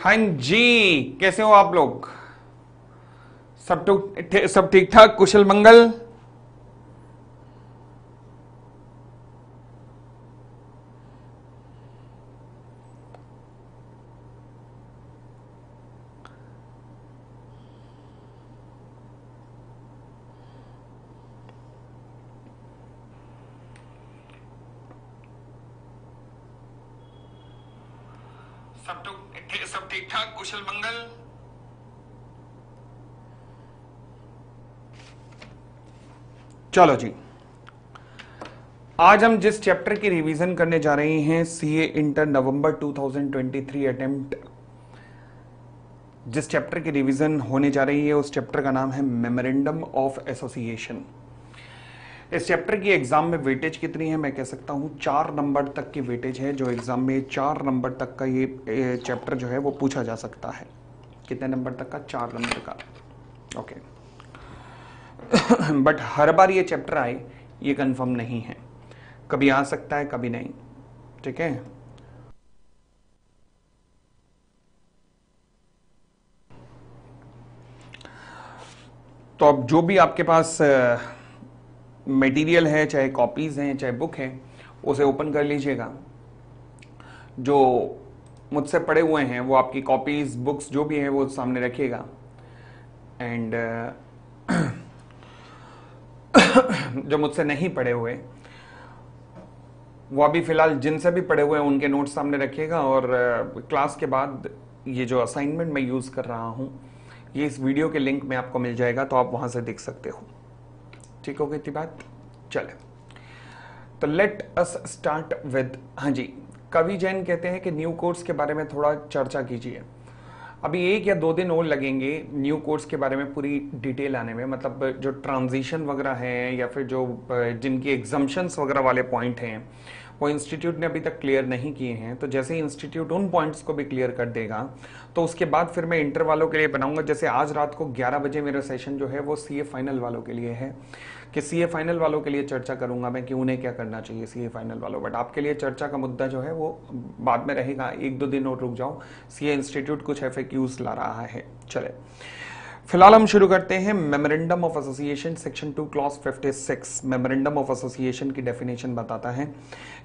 हाँ जी कैसे हो आप लोग सब तो सब ठीक ठाक कुशल मंगल चलो जी आज हम जिस चैप्टर की रिवीजन करने जा रहे हैं सीए इंटर नवंबर 2023 अटेम्प्ट जिस चैप्टर की रिवीजन होने जा रही है उस चैप्टर का नाम है मेमोरेंडम ऑफ एसोसिएशन इस चैप्टर की एग्जाम में वेटेज कितनी है मैं कह सकता हूं चार नंबर तक की वेटेज है जो एग्जाम में चार नंबर तक का ये चैप्टर जो है वो पूछा जा सकता है कितने नंबर तक का चार नंबर का ओके okay. बट हर बार ये चैप्टर आए ये कंफर्म नहीं है कभी आ सकता है कभी नहीं ठीक है तो अब जो भी आपके पास मटेरियल है चाहे कॉपीज हैं चाहे बुक है उसे ओपन कर लीजिएगा जो मुझसे पड़े हुए हैं वो आपकी कॉपीज बुक्स जो भी हैं वो सामने रखिएगा एंड uh, जो मुझसे नहीं पढ़े हुए वो अभी फ़िलहाल जिनसे भी पढ़े हुए हैं उनके नोट्स सामने रखिएगा और क्लास के बाद ये जो असाइनमेंट मैं यूज़ कर रहा हूँ ये इस वीडियो के लिंक में आपको मिल जाएगा तो आप वहां से देख सकते हो ठीक हो गई थी बात चले तो लेट अस स्टार्ट विद हाँ जी कवि जैन कहते हैं कि न्यू कोर्स के बारे में थोड़ा चर्चा कीजिए अभी एक या दो दिन और लगेंगे न्यू कोर्स के बारे में पूरी डिटेल आने में मतलब जो ट्रांजिशन वगैरह है या फिर जो जिनकी एग्जाम्शंस वगैरह वाले पॉइंट हैं वो इंस्टीट्यूट ने अभी तक क्लियर नहीं किए हैं तो जैसे ही इंस्टीट्यूट उन पॉइंट्स को भी क्लियर कर देगा तो उसके बाद फिर मैं इंटर वालों के लिए बनाऊंगा जैसे आज रात को 11 बजे मेरा सेशन जो है वो सीए फाइनल वालों के लिए है कि सीए फाइनल वालों के लिए चर्चा करूंगा मैं कि उन्हें क्या करना चाहिए सीए फाइनल वालों बट आपके लिए चर्चा का मुद्दा जो है वो बाद में रहेगा एक दो दिन और रुक जाओ सीए इंस्टीट्यूट कुछ एफ ला रहा है चले फिलहाल हम शुरू करते हैं memorandum of association section two clause 56 memorandum of association की डेफिनेशन बताता है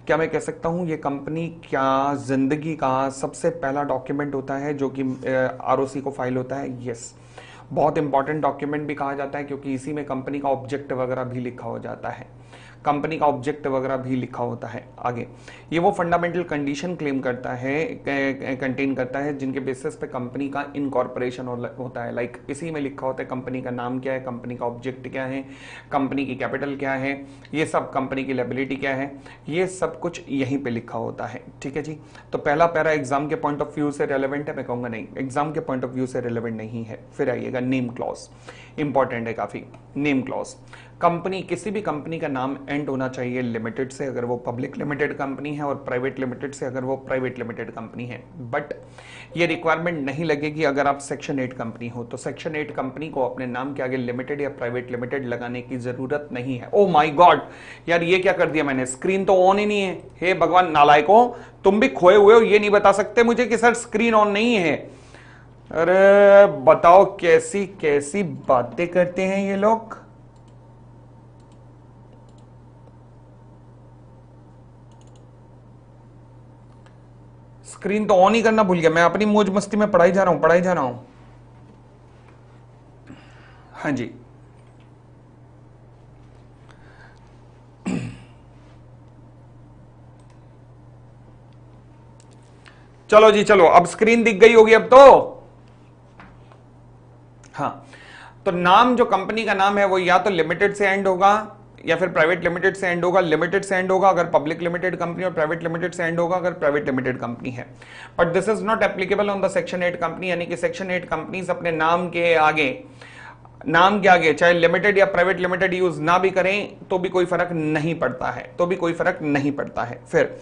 क्या मैं कह सकता हूं ये कंपनी क्या जिंदगी का सबसे पहला डॉक्यूमेंट होता है जो कि आरओसी को फाइल होता है यस yes. बहुत इंपॉर्टेंट डॉक्यूमेंट भी कहा जाता है क्योंकि इसी में कंपनी का ऑब्जेक्ट वगैरह भी लिखा हो जाता है कंपनी का ऑब्जेक्ट वगैरह भी लिखा होता है आगे ये वो फंडामेंटल कंडीशन क्लेम करता है कंटेन करता है जिनके बेसिस पे कंपनी का इनकॉर्पोरेशन होता है लाइक like, इसी में लिखा होता है कंपनी का नाम क्या है कंपनी का ऑब्जेक्ट क्या है कंपनी की कैपिटल क्या है ये सब कंपनी की लेबिलिटी क्या है ये सब कुछ यहीं पर लिखा होता है ठीक है जी तो पहला पैरा एग्जाम के पॉइंट ऑफ व्यू से रेलिवेंट है मैं कहूँगा नहीं एग्जाम के पॉइंट ऑफ व्यू से रेलिवेंट नहीं है फिर आइएगा नेम क्लॉज इंपॉर्टेंट है काफ़ी नेम क्लॉज कंपनी किसी भी कंपनी का नाम एंड होना चाहिए लिमिटेड से अगर वो पब्लिक लिमिटेड कंपनी है और प्राइवेट लिमिटेड से अगर वो प्राइवेट लिमिटेड कंपनी है बट ये रिक्वायरमेंट नहीं लगेगी अगर आप सेक्शन एट कंपनी हो तो सेक्शन एट कंपनी को अपने नाम के आगे लिमिटेड या प्राइवेट लिमिटेड लगाने की जरूरत नहीं है ओ माई गॉड यार ये क्या कर दिया मैंने स्क्रीन तो ऑन ही नहीं है हे भगवान नालायकों तुम भी खोए हुए हो ये नहीं बता सकते मुझे कि सर स्क्रीन ऑन नहीं है अरे बताओ कैसी कैसी बातें करते हैं ये लोग स्क्रीन तो ऑन ही करना भूल गया मैं अपनी मौज मस्ती में पढ़ाई जा रहा हूं पढ़ाई जा रहा हूं हाँ जी चलो जी चलो अब स्क्रीन दिख गई होगी अब तो हाँ तो नाम जो कंपनी का नाम है वो या तो लिमिटेड से एंड होगा या फिर प्राइवेट लिमिटेड से एंड होगा लिमिटेड से एंड होगा अगर पब्लिक लिमिटेड कंपनी और प्राइवेट लिमिटेड से एंड होगा अगर प्राइवेट लिमिटेड कंपनी है but this is not applicable on the section eight company यानी कि सेक्शन एट कंपनीज अपने नाम के आगे नाम के आगे चाहे लिमिटेड या प्राइवेट लिमिटेड यूज ना भी करें तो भी कोई फर्क नहीं पड़ता है तो भी कोई फर्क नहीं पड़ता है फिर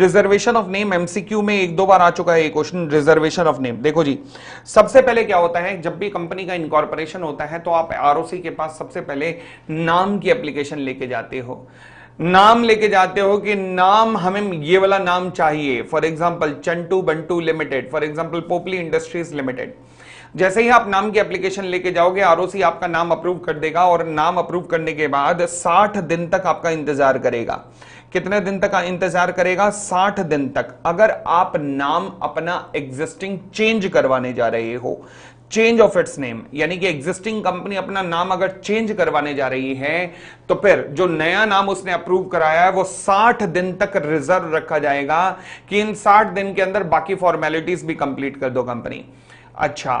रिजर्वेशन ऑफ नेम एमसीक्यू में एक दो बार आ चुका है ये क्वेश्चन रिजर्वेशन ऑफ नेम देखो जी सबसे पहले क्या होता है जब भी कंपनी का इनकॉर्पोरेशन होता है तो आप आरओसी के पास सबसे पहले नाम की एप्लीकेशन लेके जाते हो नाम लेके जाते हो कि नाम हमें ये वाला नाम चाहिए for example Chantu Bantu limited for example Popli industries limited जैसे ही आप नाम की एप्लीकेशन लेके जाओगे आरओसी आपका नाम अप्रूव कर देगा और नाम अप्रूव करने के बाद 60 दिन तक आपका इंतजार करेगा कितने दिन तक इंतजार करेगा 60 दिन तक अगर आप नाम अपना एग्जिस्टिंग चेंज करवाने जा रहे हो चेंज ऑफ इट्स नेम यानी कि एग्जिस्टिंग कंपनी अपना नाम अगर चेंज करवाने जा रही है तो फिर जो नया नाम उसने अप्रूव कराया है वो 60 दिन तक रिजर्व रखा जाएगा कि इन 60 दिन के अंदर बाकी फॉर्मेलिटीज भी कंप्लीट कर दो कंपनी अच्छा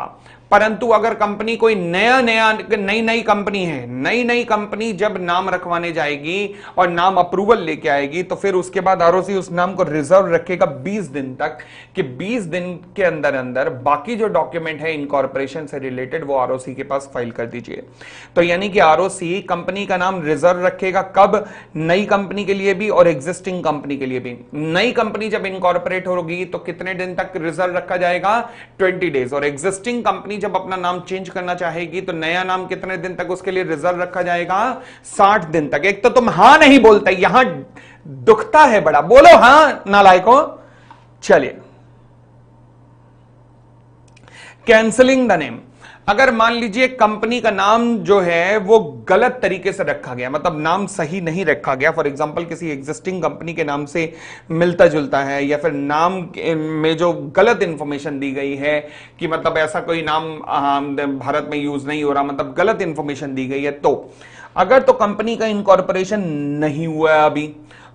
परंतु अगर कंपनी कोई नया नया नई नई कंपनी है नई नई कंपनी जब नाम रखवाने जाएगी और नाम अप्रूवल लेके आएगी तो फिर उसके बाद आर उस नाम को रिजर्व रखेगा 20 दिन तक कि 20 दिन के अंदर अंदर बाकी जो डॉक्यूमेंट है इनकॉर्पोरेशन से रिलेटेड वो आरओसी के पास फाइल कर दीजिए तो यानी कि आरओसी कंपनी का नाम रिजर्व रखेगा कब नई कंपनी के लिए भी और एग्जिस्टिंग कंपनी के लिए भी नई कंपनी जब इनकॉर्पोरेट होगी तो कितने दिन तक रिजर्व रखा जाएगा ट्वेंटी डेज और एग्जिस्टिंग कंपनी कंपनी जब अपना नाम चेंज करना चाहेगी तो नया नाम कितने दिन तक उसके लिए रिजर्व रखा जाएगा साठ दिन तक एक तो तुम हां नहीं बोलते यहां दुखता है बड़ा बोलो हां नालायको चलिए कैंसलिंग द नेम अगर मान लीजिए कंपनी का नाम जो है वो गलत तरीके से रखा गया मतलब नाम सही नहीं रखा गया फॉर एग्जांपल किसी एग्जिस्टिंग कंपनी के नाम से मिलता जुलता है या फिर नाम में जो गलत इंफॉर्मेशन दी गई है कि मतलब ऐसा कोई नाम भारत में यूज नहीं हो रहा मतलब गलत इंफॉर्मेशन दी गई है तो अगर तो कंपनी का इनकॉर्पोरेशन नहीं हुआ है अभी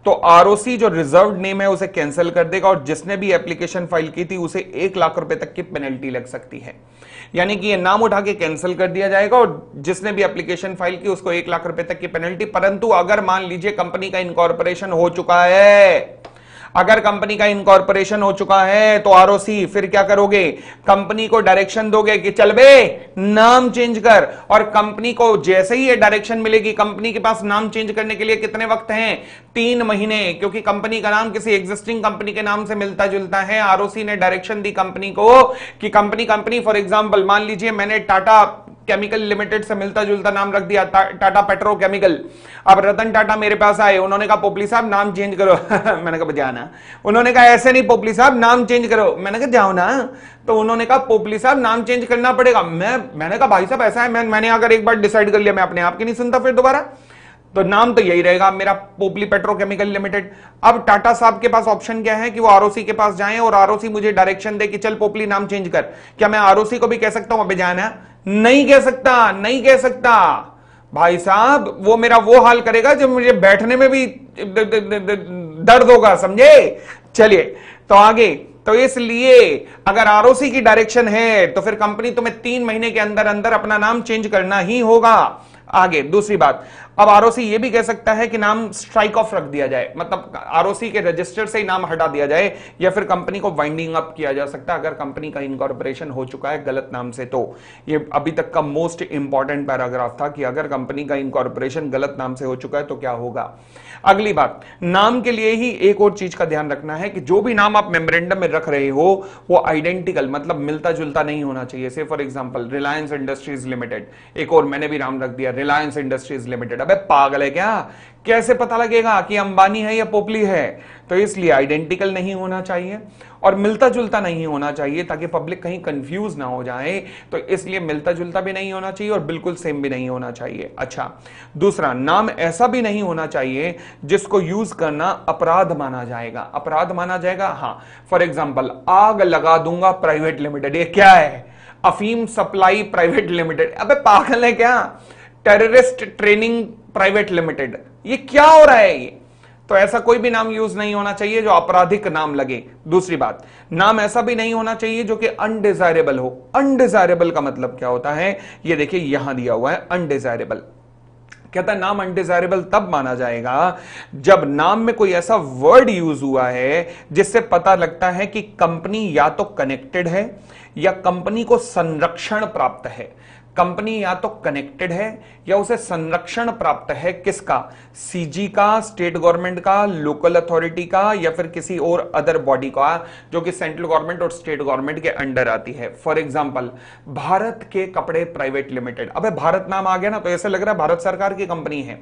तो आरओसी जो रिजर्व नेम है उसे कैंसिल कर देगा और जिसने भी एप्लीकेशन फाइल की थी उसे एक लाख रुपए तक की पेनल्टी लग सकती है यानी कि ये नाम उठा के कैंसिल कर दिया जाएगा और जिसने भी एप्लीकेशन फाइल की उसको एक लाख रुपए तक की पेनल्टी परंतु अगर मान लीजिए कंपनी का इनकॉर्पोरेशन हो चुका है अगर कंपनी का इनकॉर्पोरेशन हो चुका है तो आरओसी फिर क्या करोगे कंपनी को डायरेक्शन दोगे कि चल बे नाम चेंज कर और कंपनी को जैसे ही ये डायरेक्शन मिलेगी कंपनी के पास नाम चेंज करने के लिए कितने वक्त हैं तीन महीने क्योंकि कंपनी का नाम किसी एग्जिस्टिंग कंपनी के नाम से मिलता जुलता है आरओसी ने डायरेक्शन दी कंपनी को कि कंपनी कंपनी फॉर एग्जाम्पल मान लीजिए मैंने टाटा केमिकल लिमिटेड से मिलता जुलता नाम रख दिया टा, टाटा पेट्रोकेमिकल अब रतन टाटा मेरे पास आए उन्होंने कहा पोपली साहब नाम चेंज करो मैंने कहा ना उन्होंने कहा ऐसे नहीं पोपली साहब नाम चेंज करो मैंने कहा जाओ ना तो उन्होंने कहा पोपली साहब नाम चेंज करना पड़ेगा मैं मैंने कहा भाई साहब ऐसा है मैं, मैंने अगर एक बार डिसाइड कर लिया मैं अपने आप की नहीं सुनता फिर दोबारा तो नाम तो यही रहेगा मेरा पोपली पेट्रोकेमिकल लिमिटेड अब टाटा साहब के पास ऑप्शन क्या है कि वो आरओसी के पास जाएं और आरओसी मुझे डायरेक्शन दे कि चल पोपली नाम चेंज कर क्या मैं आरओसी को भी कह सकता हूं अभी जाना नहीं कह सकता नहीं कह सकता भाई साहब वो मेरा वो हाल करेगा जब मुझे बैठने में भी दर्द होगा समझे चलिए तो आगे तो इसलिए अगर आरओसी की डायरेक्शन है तो फिर कंपनी तुम्हें तीन महीने के अंदर अंदर अपना नाम चेंज करना ही होगा आगे दूसरी बात अब आरओसी ये भी कह सकता है कि नाम स्ट्राइक ऑफ रख दिया जाए मतलब आरओसी के रजिस्टर से ही नाम हटा दिया जाए या फिर कंपनी को वाइंडिंग अप किया जा सकता है अगर कंपनी का इनकॉर्पोरेशन हो चुका है गलत नाम से तो ये अभी तक का मोस्ट इंपॉर्टेंट पैराग्राफ था कि अगर कंपनी का इनकॉर्पोरेशन गलत नाम से हो चुका है तो क्या होगा अगली बात नाम के लिए ही एक और चीज का ध्यान रखना है कि जो भी नाम आप मेमोरेंडम में रख रहे हो वो आइडेंटिकल मतलब मिलता जुलता नहीं होना चाहिए से for example Reliance industries limited एक और मैंने भी नाम रख दिया रिलायंस इंडस्ट्रीज लिमिटेड अब पागल है क्या कैसे पता लगेगा कि अंबानी है या पोपली है तो इसलिए आइडेंटिकल नहीं होना चाहिए और मिलता जुलता नहीं होना चाहिए ताकि पब्लिक कहीं कंफ्यूज ना हो जाए तो इसलिए मिलता जुलता भी नहीं होना चाहिए और बिल्कुल सेम भी नहीं होना चाहिए अच्छा दूसरा नाम ऐसा भी नहीं होना चाहिए जिसको यूज करना अपराध माना जाएगा अपराध माना जाएगा हाँ फॉर एग्जाम्पल आग लगा दूंगा प्राइवेट लिमिटेड ये क्या है अफीम सप्लाई प्राइवेट लिमिटेड अब पागल है क्या टेररिस्ट ट्रेनिंग प्राइवेट लिमिटेड ये क्या हो रहा है ये तो ऐसा कोई भी नाम यूज नहीं होना चाहिए जो आपराधिक नाम लगे दूसरी बात नाम ऐसा भी नहीं होना चाहिए जो कि अनडिजायरेबल हो अनडिजायरेबल का मतलब क्या होता है ये देखिए यहां दिया हुआ है अनडिजायरेबल कहता है नाम अनडिजायरेबल तब माना जाएगा जब नाम में कोई ऐसा वर्ड यूज हुआ है जिससे पता लगता है कि कंपनी या तो कनेक्टेड है या कंपनी को संरक्षण प्राप्त है कंपनी या तो कनेक्टेड है या उसे संरक्षण प्राप्त है किसका सीजी का स्टेट गवर्नमेंट का लोकल अथॉरिटी का या फिर किसी और अदर बॉडी का जो कि सेंट्रल गवर्नमेंट और स्टेट गवर्नमेंट के अंडर आती है फॉर एग्जांपल भारत के कपड़े प्राइवेट लिमिटेड अब भारत नाम आ गया ना तो ऐसे लग रहा है भारत सरकार की कंपनी है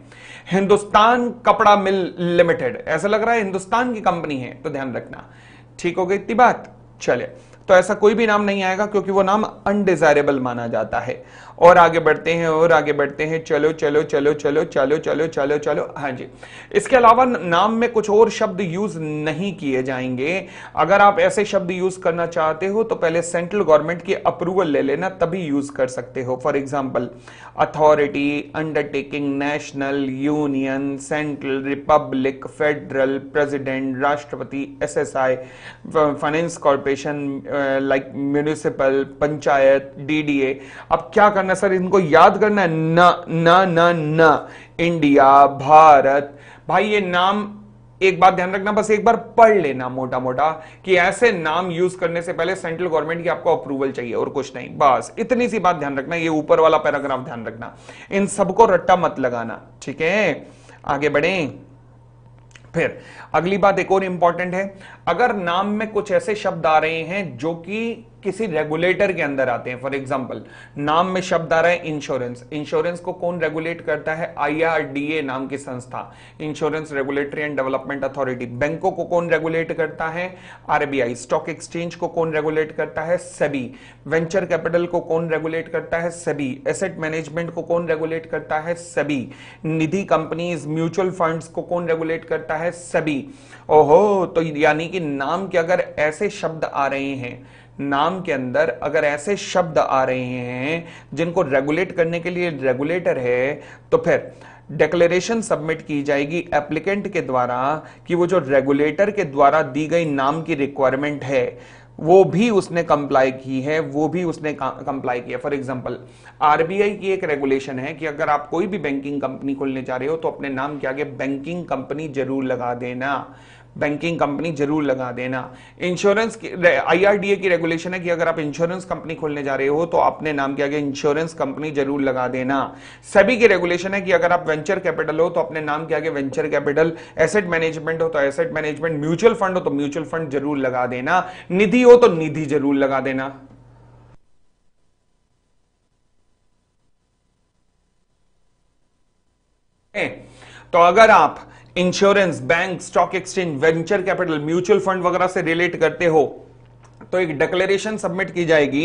हिंदुस्तान कपड़ा मिल लिमिटेड ऐसा लग रहा है हिंदुस्तान की कंपनी है तो ध्यान रखना ठीक हो गई इतनी बात चले तो ऐसा कोई भी नाम नहीं आएगा क्योंकि वो नाम अनडिजायरेबल माना जाता है और आगे बढ़ते हैं और आगे बढ़ते हैं चलो चलो चलो चलो चलो चलो चलो चलो हाँ जी इसके अलावा नाम में कुछ और शब्द यूज नहीं किए जाएंगे अगर आप ऐसे शब्द यूज करना चाहते हो तो पहले सेंट्रल गवर्नमेंट की अप्रूवल ले लेना तभी यूज कर सकते हो for example authority undertaking national union central republic federal president राष्ट्रपति SSI finance corporation like municipal panchayat DDA अब क्या करना करना सर इनको याद करना है न न न न इंडिया भारत भाई ये नाम एक बात ध्यान रखना बस एक बार पढ़ लेना मोटा मोटा कि ऐसे नाम यूज करने से पहले सेंट्रल गवर्नमेंट की आपको अप्रूवल चाहिए और कुछ नहीं बस इतनी सी बात ध्यान रखना ये ऊपर वाला पैराग्राफ ध्यान रखना इन सबको रट्टा मत लगाना ठीक है आगे बढ़े फिर अगली बात एक और इंपॉर्टेंट है अगर नाम में कुछ ऐसे शब्द आ रहे हैं जो कि किसी रेगुलेटर के अंदर आते हैं फॉर एग्जाम्पल नाम में शब्द आ रहा है इंश्योरेंस इंश्योरेंस को कौन रेगुलेट करता है आईआरडीए नाम की संस्था insurance regulatory and development authority बैंकों को कौन रेगुलेट करता है आरबीआई स्टॉक एक्सचेंज को कौन रेगुलेट करता है सेबी वेंचर कैपिटल को कौन रेगुलेट करता है सेबी एसेट मैनेजमेंट को कौन रेगुलेट करता है SEBI Nidhi companies mutual fund को कौन रेगुलेट करता है सेबी ओहो तो यानी कि नाम के अगर ऐसे शब्द आ रहे हैं नाम के अंदर अगर ऐसे शब्द आ रहे हैं जिनको रेगुलेट करने के लिए रेगुलेटर है तो फिर डेक्लेरेशन सबमिट की जाएगी एप्लीकेंट के द्वारा कि वो जो रेगुलेटर के द्वारा दी गई नाम की रिक्वायरमेंट है वो भी उसने कंप्लाई की है वो भी उसने कंप्लाई किया फॉर एग्जाम्पल आरबीआई की एक रेगुलेशन है कि अगर आप कोई भी बैंकिंग कंपनी खोलने जा रहे हो तो अपने नाम के आगे बैंकिंग कंपनी जरूर लगा देना बैंकिंग कंपनी जरूर लगा देना इंश्योरेंस आईआरडीए की रेगुलेशन है कि अगर आप इंश्योरेंस कंपनी खोलने जा रहे हो तो अपने नाम के आगे इंश्योरेंस कंपनी जरूर लगा देना सभी की रेगुलेशन है कि अगर आप वेंचर कैपिटल हो तो अपने नाम के आगे वेंचर कैपिटल एसेट मैनेजमेंट हो तो एसेट मैनेजमेंट म्यूचुअल फंड हो तो म्यूचुअल फंड जरूर लगा देना निधि हो तो निधि जरूर लगा देना तो अगर आप insurance bank stock exchange venture capital mutual fund वगैरह से रिलेट करते हो तो एक डिक्लेरेशन सबमिट की जाएगी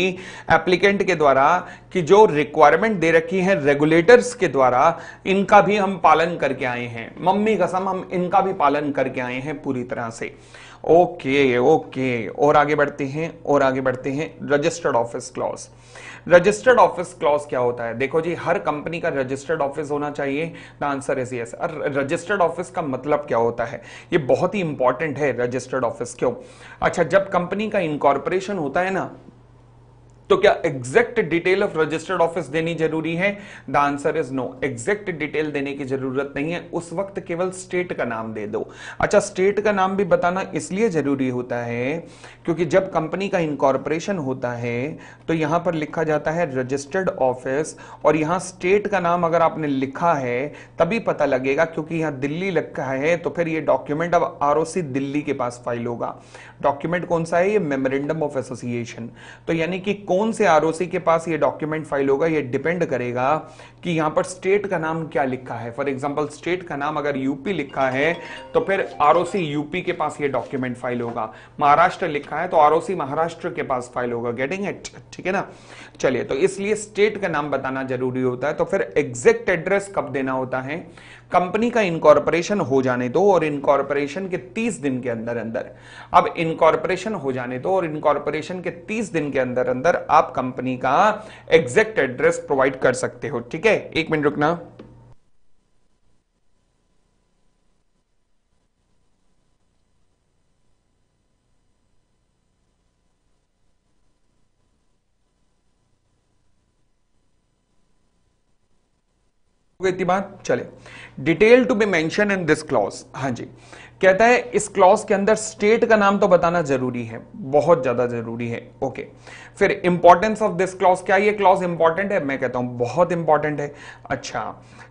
एप्लीकेंट के द्वारा कि जो रिक्वायरमेंट दे रखी है रेगुलेटर्स के द्वारा इनका भी हम पालन करके आए हैं मम्मी कसम हम इनका भी पालन करके आए हैं पूरी तरह से ओके ओके और आगे बढ़ते हैं और आगे बढ़ते हैं registered office clause registered office clause क्या होता है देखो जी हर कंपनी का रजिस्टर्ड ऑफिस होना चाहिए the answer is yes registered office का मतलब क्या होता है ये बहुत ही इंपॉर्टेंट है रजिस्टर्ड ऑफिस क्यों अच्छा जब कंपनी का इंकॉर्पोरेशन होता है ना तो क्या exact detail of registered office देनी जरूरी है the answer is no exact detail देने की जरूरत नहीं है उस वक्त केवल स्टेट का नाम दे दो अच्छा स्टेट का नाम भी बताना इसलिए जरूरी होता है क्योंकि जब कंपनी का इनकॉरपोरेशन होता है तो यहां पर लिखा जाता है रजिस्टर्ड ऑफिस और यहां स्टेट का नाम अगर आपने लिखा है तभी पता लगेगा क्योंकि यहां दिल्ली लिखा है तो फिर यह डॉक्यूमेंट अब आर दिल्ली के पास फाइल होगा डॉक्यूमेंट कौन सा है ये मेमोरेंडम ऑफ एसोसिएशन तो यानी कि कौन कौन से आर के पास ये डॉक्यूमेंट फाइल होगा ये डिपेंड करेगा कि यहां पर स्टेट का नाम क्या लिखा है फॉर एग्जाम्पल स्टेट का नाम अगर यूपी लिखा है तो फिर आर यूपी के पास ये डॉक्यूमेंट फाइल होगा महाराष्ट्र लिखा है तो आर महाराष्ट्र के पास फाइल होगा गेटिंग इट ठीक है ना चलिए तो इसलिए स्टेट का नाम बताना जरूरी होता है तो फिर एग्जैक्ट एड्रेस कब देना होता है कंपनी का इनकॉर्पोरेशन हो जाने दो और इनकॉर्पोरेशन के 30 दिन के अंदर अंदर अब इनकॉर्पोरेशन हो जाने दो और इनकॉर्पोरेशन के 30 दिन के अंदर अंदर आप कंपनी का एग्जैक्ट एड्रेस प्रोवाइड कर सकते हो ठीक है एक मिनट रुकना इतनी बात चले detail to be mention in this clause हाँ जी कहता है इस क्लॉज के अंदर स्टेट का नाम तो बताना जरूरी है बहुत ज्यादा जरूरी है ओके फिर इंपॉर्टेंस ऑफ दिस क्लॉज क्या ये क्लॉज इंपॉर्टेंट है मैं कहता हूं बहुत इंपॉर्टेंट है अच्छा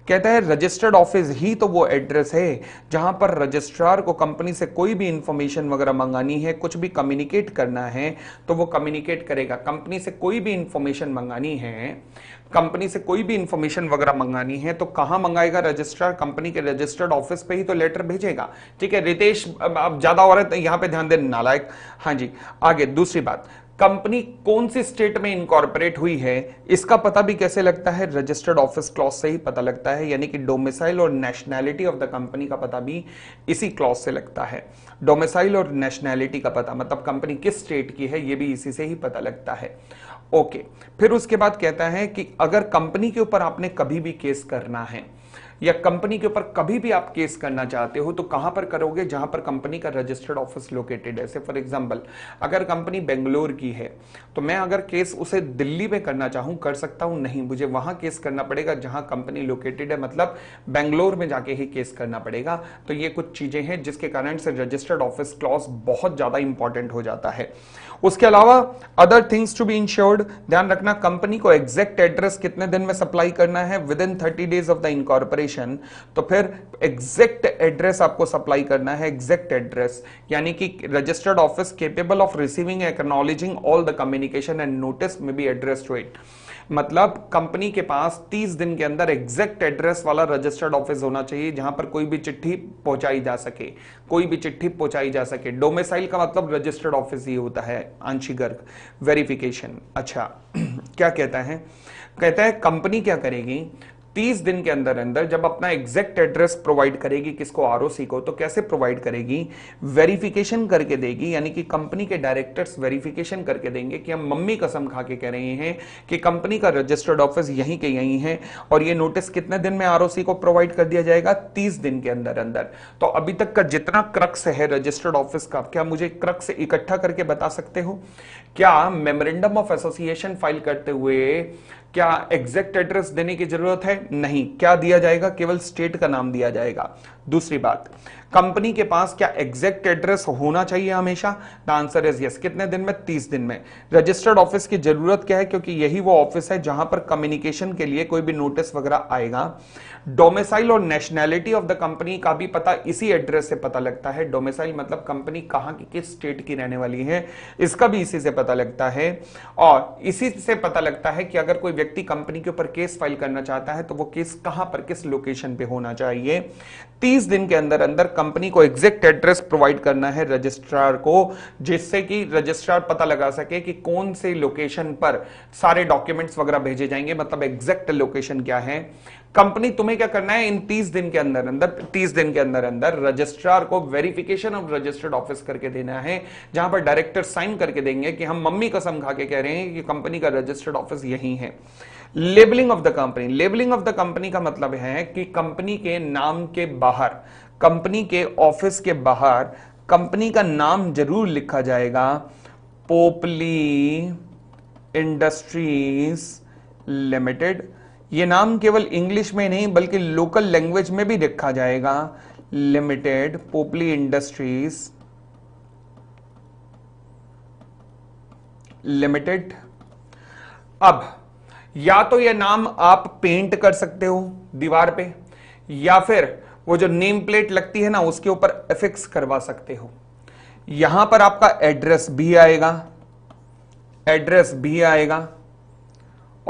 कहता है रजिस्टर्ड ऑफिस ही तो वो एड्रेस है जहां पर रजिस्ट्रार को कंपनी से कोई भी इंफॉर्मेशन वगैरह मंगानी है कुछ भी कम्युनिकेट करना है तो वो कम्युनिकेट करेगा कंपनी से कोई भी इंफॉर्मेशन मंगानी है कंपनी से कोई भी इंफॉर्मेशन वगैरह मंगानी है तो कहां मंगाएगा रजिस्ट्रार कंपनी के रजिस्टर्ड ऑफिस पे ही तो लेटर भेजेगा ठीक है रितेश अब ज्यादा और रहा है तो यहाँ पे ध्यान देना नालायक हाँ जी आगे दूसरी बात कंपनी कौन सी स्टेट में इनकॉर्पोरेट हुई है इसका पता भी कैसे लगता है रजिस्टर्ड ऑफिस क्लॉज से ही पता लगता है यानी कि डोमिसाइल और नेशनैलिटी ऑफ द कंपनी का पता भी इसी क्लॉज से लगता है डोमिसाइल और नेशनैलिटी का पता मतलब कंपनी किस स्टेट की है यह भी इसी से ही पता लगता है ओके फिर उसके बाद कहता है कि अगर कंपनी के ऊपर आपने कभी भी केस करना है या कंपनी के ऊपर कभी भी आप केस करना चाहते हो तो कहां पर करोगे जहां पर कंपनी का रजिस्टर्ड ऑफिस लोकेटेड है फॉर एग्जांपल अगर कंपनी बेंगलोर की है तो मैं अगर केस उसे दिल्ली में करना चाहूं कर सकता हूं नहीं मुझे वहां केस करना पड़ेगा जहां कंपनी लोकेटेड है मतलब बेंगलोर में जाके ही केस करना पड़ेगा तो ये कुछ चीजें हैं जिसके कारण से रजिस्टर्ड ऑफिस क्लॉज बहुत ज्यादा इंपॉर्टेंट हो जाता है उसके अलावा other things to be insured ध्यान रखना कंपनी को एग्जैक्ट एड्रेस कितने दिन में सप्लाई करना है within thirty days of the incorporation तो फिर एग्जैक्ट एड्रेस आपको सप्लाई करना है एग्जैक्ट एड्रेस यानी कि registered office capable of receiving acknowledging all the communication and notice may be address to it मतलब कंपनी के पास 30 दिन के अंदर एग्जैक्ट एड्रेस वाला रजिस्टर्ड ऑफिस होना चाहिए जहां पर कोई भी चिट्ठी पहुंचाई जा सके कोई भी चिट्ठी पहुंचाई जा सके डोमेसाइल का मतलब रजिस्टर्ड ऑफिस ही होता है आंशी गर्ग वेरिफिकेशन अच्छा क्या कहता है कहता है कंपनी क्या करेगी 30 दिन के अंदर अंदर जब अपना एग्जैक्ट एड्रेस प्रोवाइड करेगी किसको आर को तो कैसे प्रोवाइड करेगी वेरिफिकेशन करके देगी यानी कि कंपनी के डायरेक्टर्स वेरिफिकेशन करके देंगे कि हम मम्मी कसम खा के कह रहे हैं कि कंपनी का रजिस्टर्ड ऑफिस यहीं के यहीं है और ये नोटिस कितने दिन में आर को प्रोवाइड कर दिया जाएगा तीस दिन के अंदर अंदर तो अभी तक का जितना क्रक्स है रजिस्टर्ड ऑफिस का क्या मुझे क्रक्स इकट्ठा करके बता सकते हो क्या मेमोरेंडम ऑफ एसोसिएशन फाइल करते हुए क्या एग्जैक्ट एड्रेस देने की जरूरत है नहीं क्या दिया जाएगा केवल स्टेट का नाम दिया जाएगा दूसरी बात कंपनी के पास क्या एग्जैक्ट एड्रेस होना चाहिए हमेशा द आंसर इज यस कितने दिन में तीस दिन में रजिस्टर्ड ऑफिस की जरूरत क्या है क्योंकि यही वो ऑफिस है जहां पर कम्युनिकेशन के लिए कोई भी नोटिस वगैरह आएगा डोमेसाइल और नेशनैलिटी ऑफ द कंपनी का भी पता इसी एड्रेस से पता लगता है डोमेसाइल मतलब कंपनी कहाँ की किस स्टेट की रहने वाली है इसका भी इसी से पता लगता है और इसी से पता लगता है कि अगर कोई व्यक्ति कंपनी के ऊपर केस फाइल करना चाहता है तो वो केस कहाँ पर किस लोकेशन पे होना चाहिए तीस तीस दिन के अंदर अंदर कंपनी को एग्जैक्ट एड्रेस प्रोवाइड करना है रजिस्ट्रार को जिससे कि रजिस्ट्रार पता लगा सके कि कौन से लोकेशन पर सारे डॉक्यूमेंट्स वगैरह भेजे जाएंगे मतलब एग्जैक्ट लोकेशन क्या है कंपनी तुम्हें क्या करना है इन तीस दिन के अंदर अंदर तीस दिन के अंदर अंदर रजिस्ट्रार को वेरिफिकेशन ऑफ रजिस्टर्ड ऑफिस करके देना है जहां पर डायरेक्टर साइन करके देंगे कि हम मम्मी कसम खा के कह रहे हैं कि कंपनी का रजिस्टर्ड ऑफिस यही है labelling of the company labelling of the company का मतलब है कि कंपनी के नाम के बाहर कंपनी के ऑफिस के बाहर कंपनी का नाम जरूर लिखा जाएगा पोपली इंडस्ट्रीज लिमिटेड ये नाम केवल इंग्लिश में नहीं बल्कि लोकल लैंग्वेज में भी लिखा जाएगा लिमिटेड पोपली इंडस्ट्रीज लिमिटेड अब या तो यह नाम आप पेंट कर सकते हो दीवार पे या फिर वो जो नेम प्लेट लगती है ना उसके ऊपर एफिक्स करवा सकते हो यहां पर आपका एड्रेस भी आएगा एड्रेस भी आएगा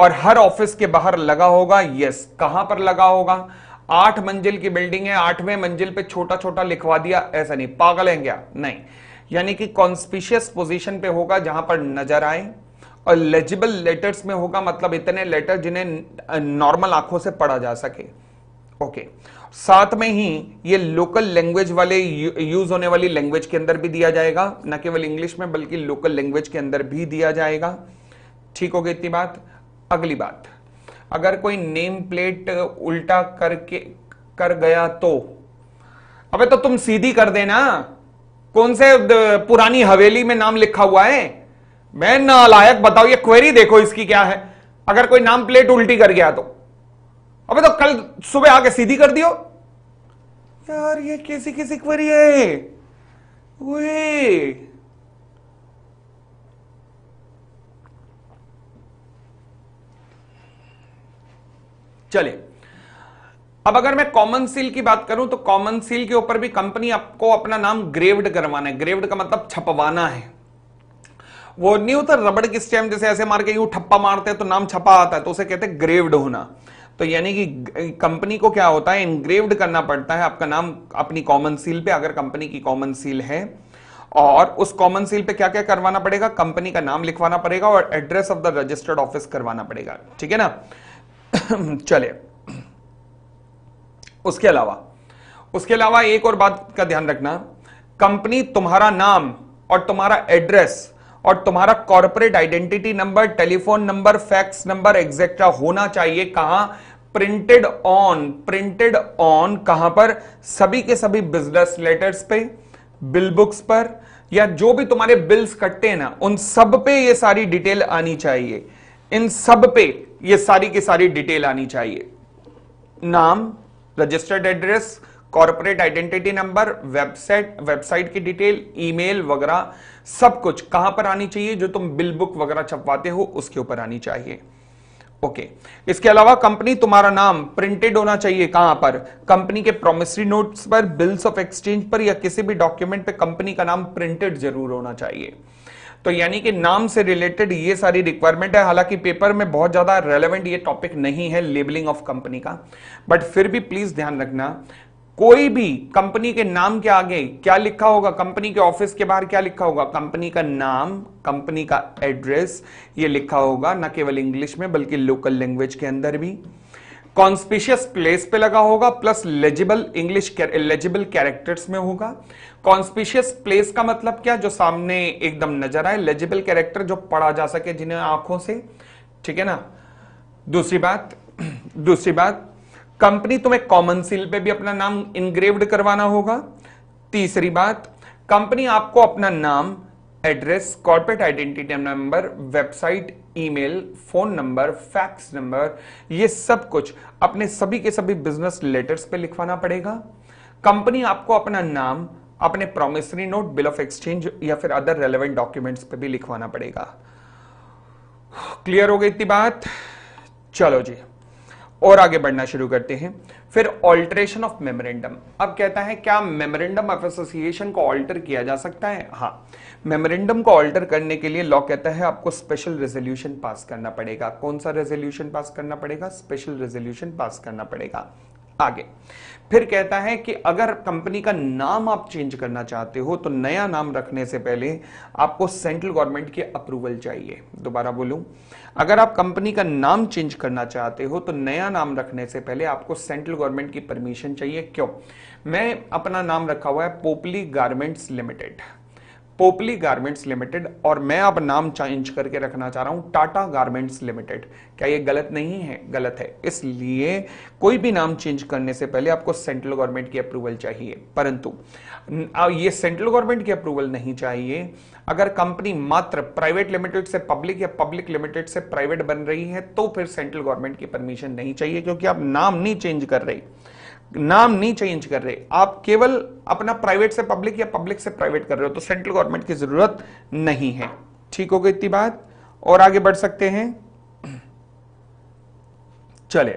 और हर ऑफिस के बाहर लगा होगा यस कहां पर लगा होगा आठ मंजिल की बिल्डिंग है आठवें मंजिल पे छोटा छोटा लिखवा दिया ऐसा नहीं पागल है क्या नहीं यानी कि कॉन्स्पिशियस पोजीशन पे होगा जहां पर नजर आए और लेजिबल लेटर्स में होगा मतलब इतने लेटर जिन्हें नॉर्मल आंखों से पढ़ा जा सके ओके साथ में ही ये लोकल लैंग्वेज वाले यूज होने वाली लैंग्वेज के अंदर भी दिया जाएगा न केवल इंग्लिश में बल्कि लोकल लैंग्वेज के अंदर भी दिया जाएगा ठीक हो गई इतनी बात अगली बात अगर कोई नेम प्लेट उल्टा करके कर गया तो अबे तो तुम सीधी कर देना कौन से पुरानी हवेली में नाम लिखा हुआ है मैं लायक बताओ ये क्वेरी देखो इसकी क्या है अगर कोई नाम प्लेट उल्टी कर गया तो अबे तो कल सुबह आके सीधी कर दियो यार ये कैसी कैसी क्वेरी है वे चलिए अब अगर मैं कॉमन सील की बात करूं तो कॉमन सील के ऊपर भी कंपनी आपको अपना नाम ग्रेव्ड करवाना है ग्रेव्ड का मतलब छपवाना है वो नहीं होता रबड़ किस टाइम जैसे ऐसे मार के यू ठप्पा मारते हैं तो नाम छपा आता है तो उसे कहते हैं ग्रेव्ड होना तो यानी कि कंपनी को क्या होता है इनग्रेव्ड करना पड़ता है आपका नाम अपनी कॉमन सील पे अगर कंपनी की कॉमन सील है और उस कॉमन सील पे क्या क्या करवाना पड़ेगा कंपनी का नाम लिखवाना पड़ेगा और address of the registered office करवाना पड़ेगा ठीक है ना चले उसके अलावा उसके अलावा एक और बात का ध्यान रखना कंपनी तुम्हारा नाम और तुम्हारा एड्रेस और तुम्हारा corporate identity number telephone number fax number etcetera होना चाहिए कहां प्रिंटेड ऑन प्रिंटेड ऑन कहां पर सभी के सभी बिजनेस लेटर्स पे बिल बुक्स पर या जो भी तुम्हारे बिल्स कटते हैं ना उन सब पे ये सारी डिटेल आनी चाहिए इन सब पे ये सारी की सारी डिटेल आनी चाहिए नाम registered address corporate identity number website website की डिटेल ईमेल वगैरह सब कुछ कहां पर आनी चाहिए जो तुम बिल बुक वगैरह छपवाते हो उसके ऊपर आनी चाहिए ओके okay. इसके अलावा कंपनी तुम्हारा नाम प्रिंटेड होना चाहिए कहां पर कंपनी के प्रोमिसरी नोट्स पर बिल्स ऑफ एक्सचेंज पर या किसी भी डॉक्यूमेंट पे कंपनी का नाम प्रिंटेड जरूर होना चाहिए तो यानी कि नाम से रिलेटेड ये सारी रिक्वायरमेंट है हालांकि पेपर में बहुत ज्यादा रेलेवेंट ये टॉपिक नहीं है लेबलिंग ऑफ कंपनी का बट फिर भी प्लीज ध्यान रखना कोई भी कंपनी के नाम के आगे क्या लिखा होगा कंपनी के ऑफिस के बाहर क्या लिखा होगा कंपनी का नाम कंपनी का एड्रेस ये लिखा होगा न केवल इंग्लिश में बल्कि लोकल लैंग्वेज के अंदर भी कॉन्स्पिशियस प्लेस पे लगा होगा plus legible English legible characters में होगा कॉन्स्पिशियस प्लेस का मतलब क्या जो सामने एकदम नजर आए लेजिबल कैरेक्टर जो पढ़ा जा सके जिन्हें आंखों से ठीक है ना दूसरी बात दूसरी बात कंपनी तुम्हें कॉमन सील पे भी अपना नाम इनग्रेव्ड करवाना होगा तीसरी बात कंपनी आपको अपना नाम address corporate identity number website email phone number fax number ये सब कुछ अपने सभी के सभी बिजनेस लेटर्स पे लिखवाना पड़ेगा कंपनी आपको अपना नाम अपने promissory note bill of exchange या फिर अदर रेलेवेंट डॉक्यूमेंट्स पे भी लिखवाना पड़ेगा क्लियर हो गई इतनी बात चलो जी और आगे बढ़ना शुरू करते हैं फिर ऑल्ट्रेशन ऑफ मेमोरेंडम अब कहता है क्या मेमोरेंडम ऑफ एसोसिएशन को ऑल्टर किया जा सकता है हाँ मेमोरेंडम को ऑल्टर करने के लिए लॉ कहता है आपको स्पेशल रेजोल्यूशन पास करना पड़ेगा कौन सा रेजोल्यूशन पास करना पड़ेगा स्पेशल रेजोल्यूशन पास करना पड़ेगा आगे फिर कहता है कि अगर कंपनी का नाम आप चेंज करना चाहते हो तो नया नाम रखने से पहले आपको सेंट्रल गवर्नमेंट की अप्रूवल चाहिए दोबारा बोलूं अगर आप कंपनी का नाम चेंज करना चाहते हो तो नया नाम रखने से पहले आपको सेंट्रल गवर्नमेंट की परमिशन चाहिए क्यों मैं अपना नाम रखा हुआ है Popli garments limited Popli garments limited और मैं अब नाम चेंज करके रखना चाह रहा हूं टाटा गारमेंट्स लिमिटेड क्या ये गलत नहीं है गलत है इसलिए कोई भी नाम चेंज करने से पहले आपको सेंट्रल गवर्नमेंट की अप्रूवल चाहिए परंतु ये सेंट्रल गवर्नमेंट की अप्रूवल नहीं चाहिए अगर कंपनी मात्र प्राइवेट लिमिटेड से पब्लिक या पब्लिक लिमिटेड से प्राइवेट बन रही है तो फिर सेंट्रल गवर्नमेंट की परमिशन नहीं चाहिए क्योंकि आप नाम नहीं चेंज कर रही नाम नहीं चेंज कर रहे आप केवल अपना प्राइवेट से पब्लिक या पब्लिक से प्राइवेट कर रहे हो तो सेंट्रल गवर्नमेंट की जरूरत नहीं है ठीक हो गई इतनी बात और आगे बढ़ सकते हैं चले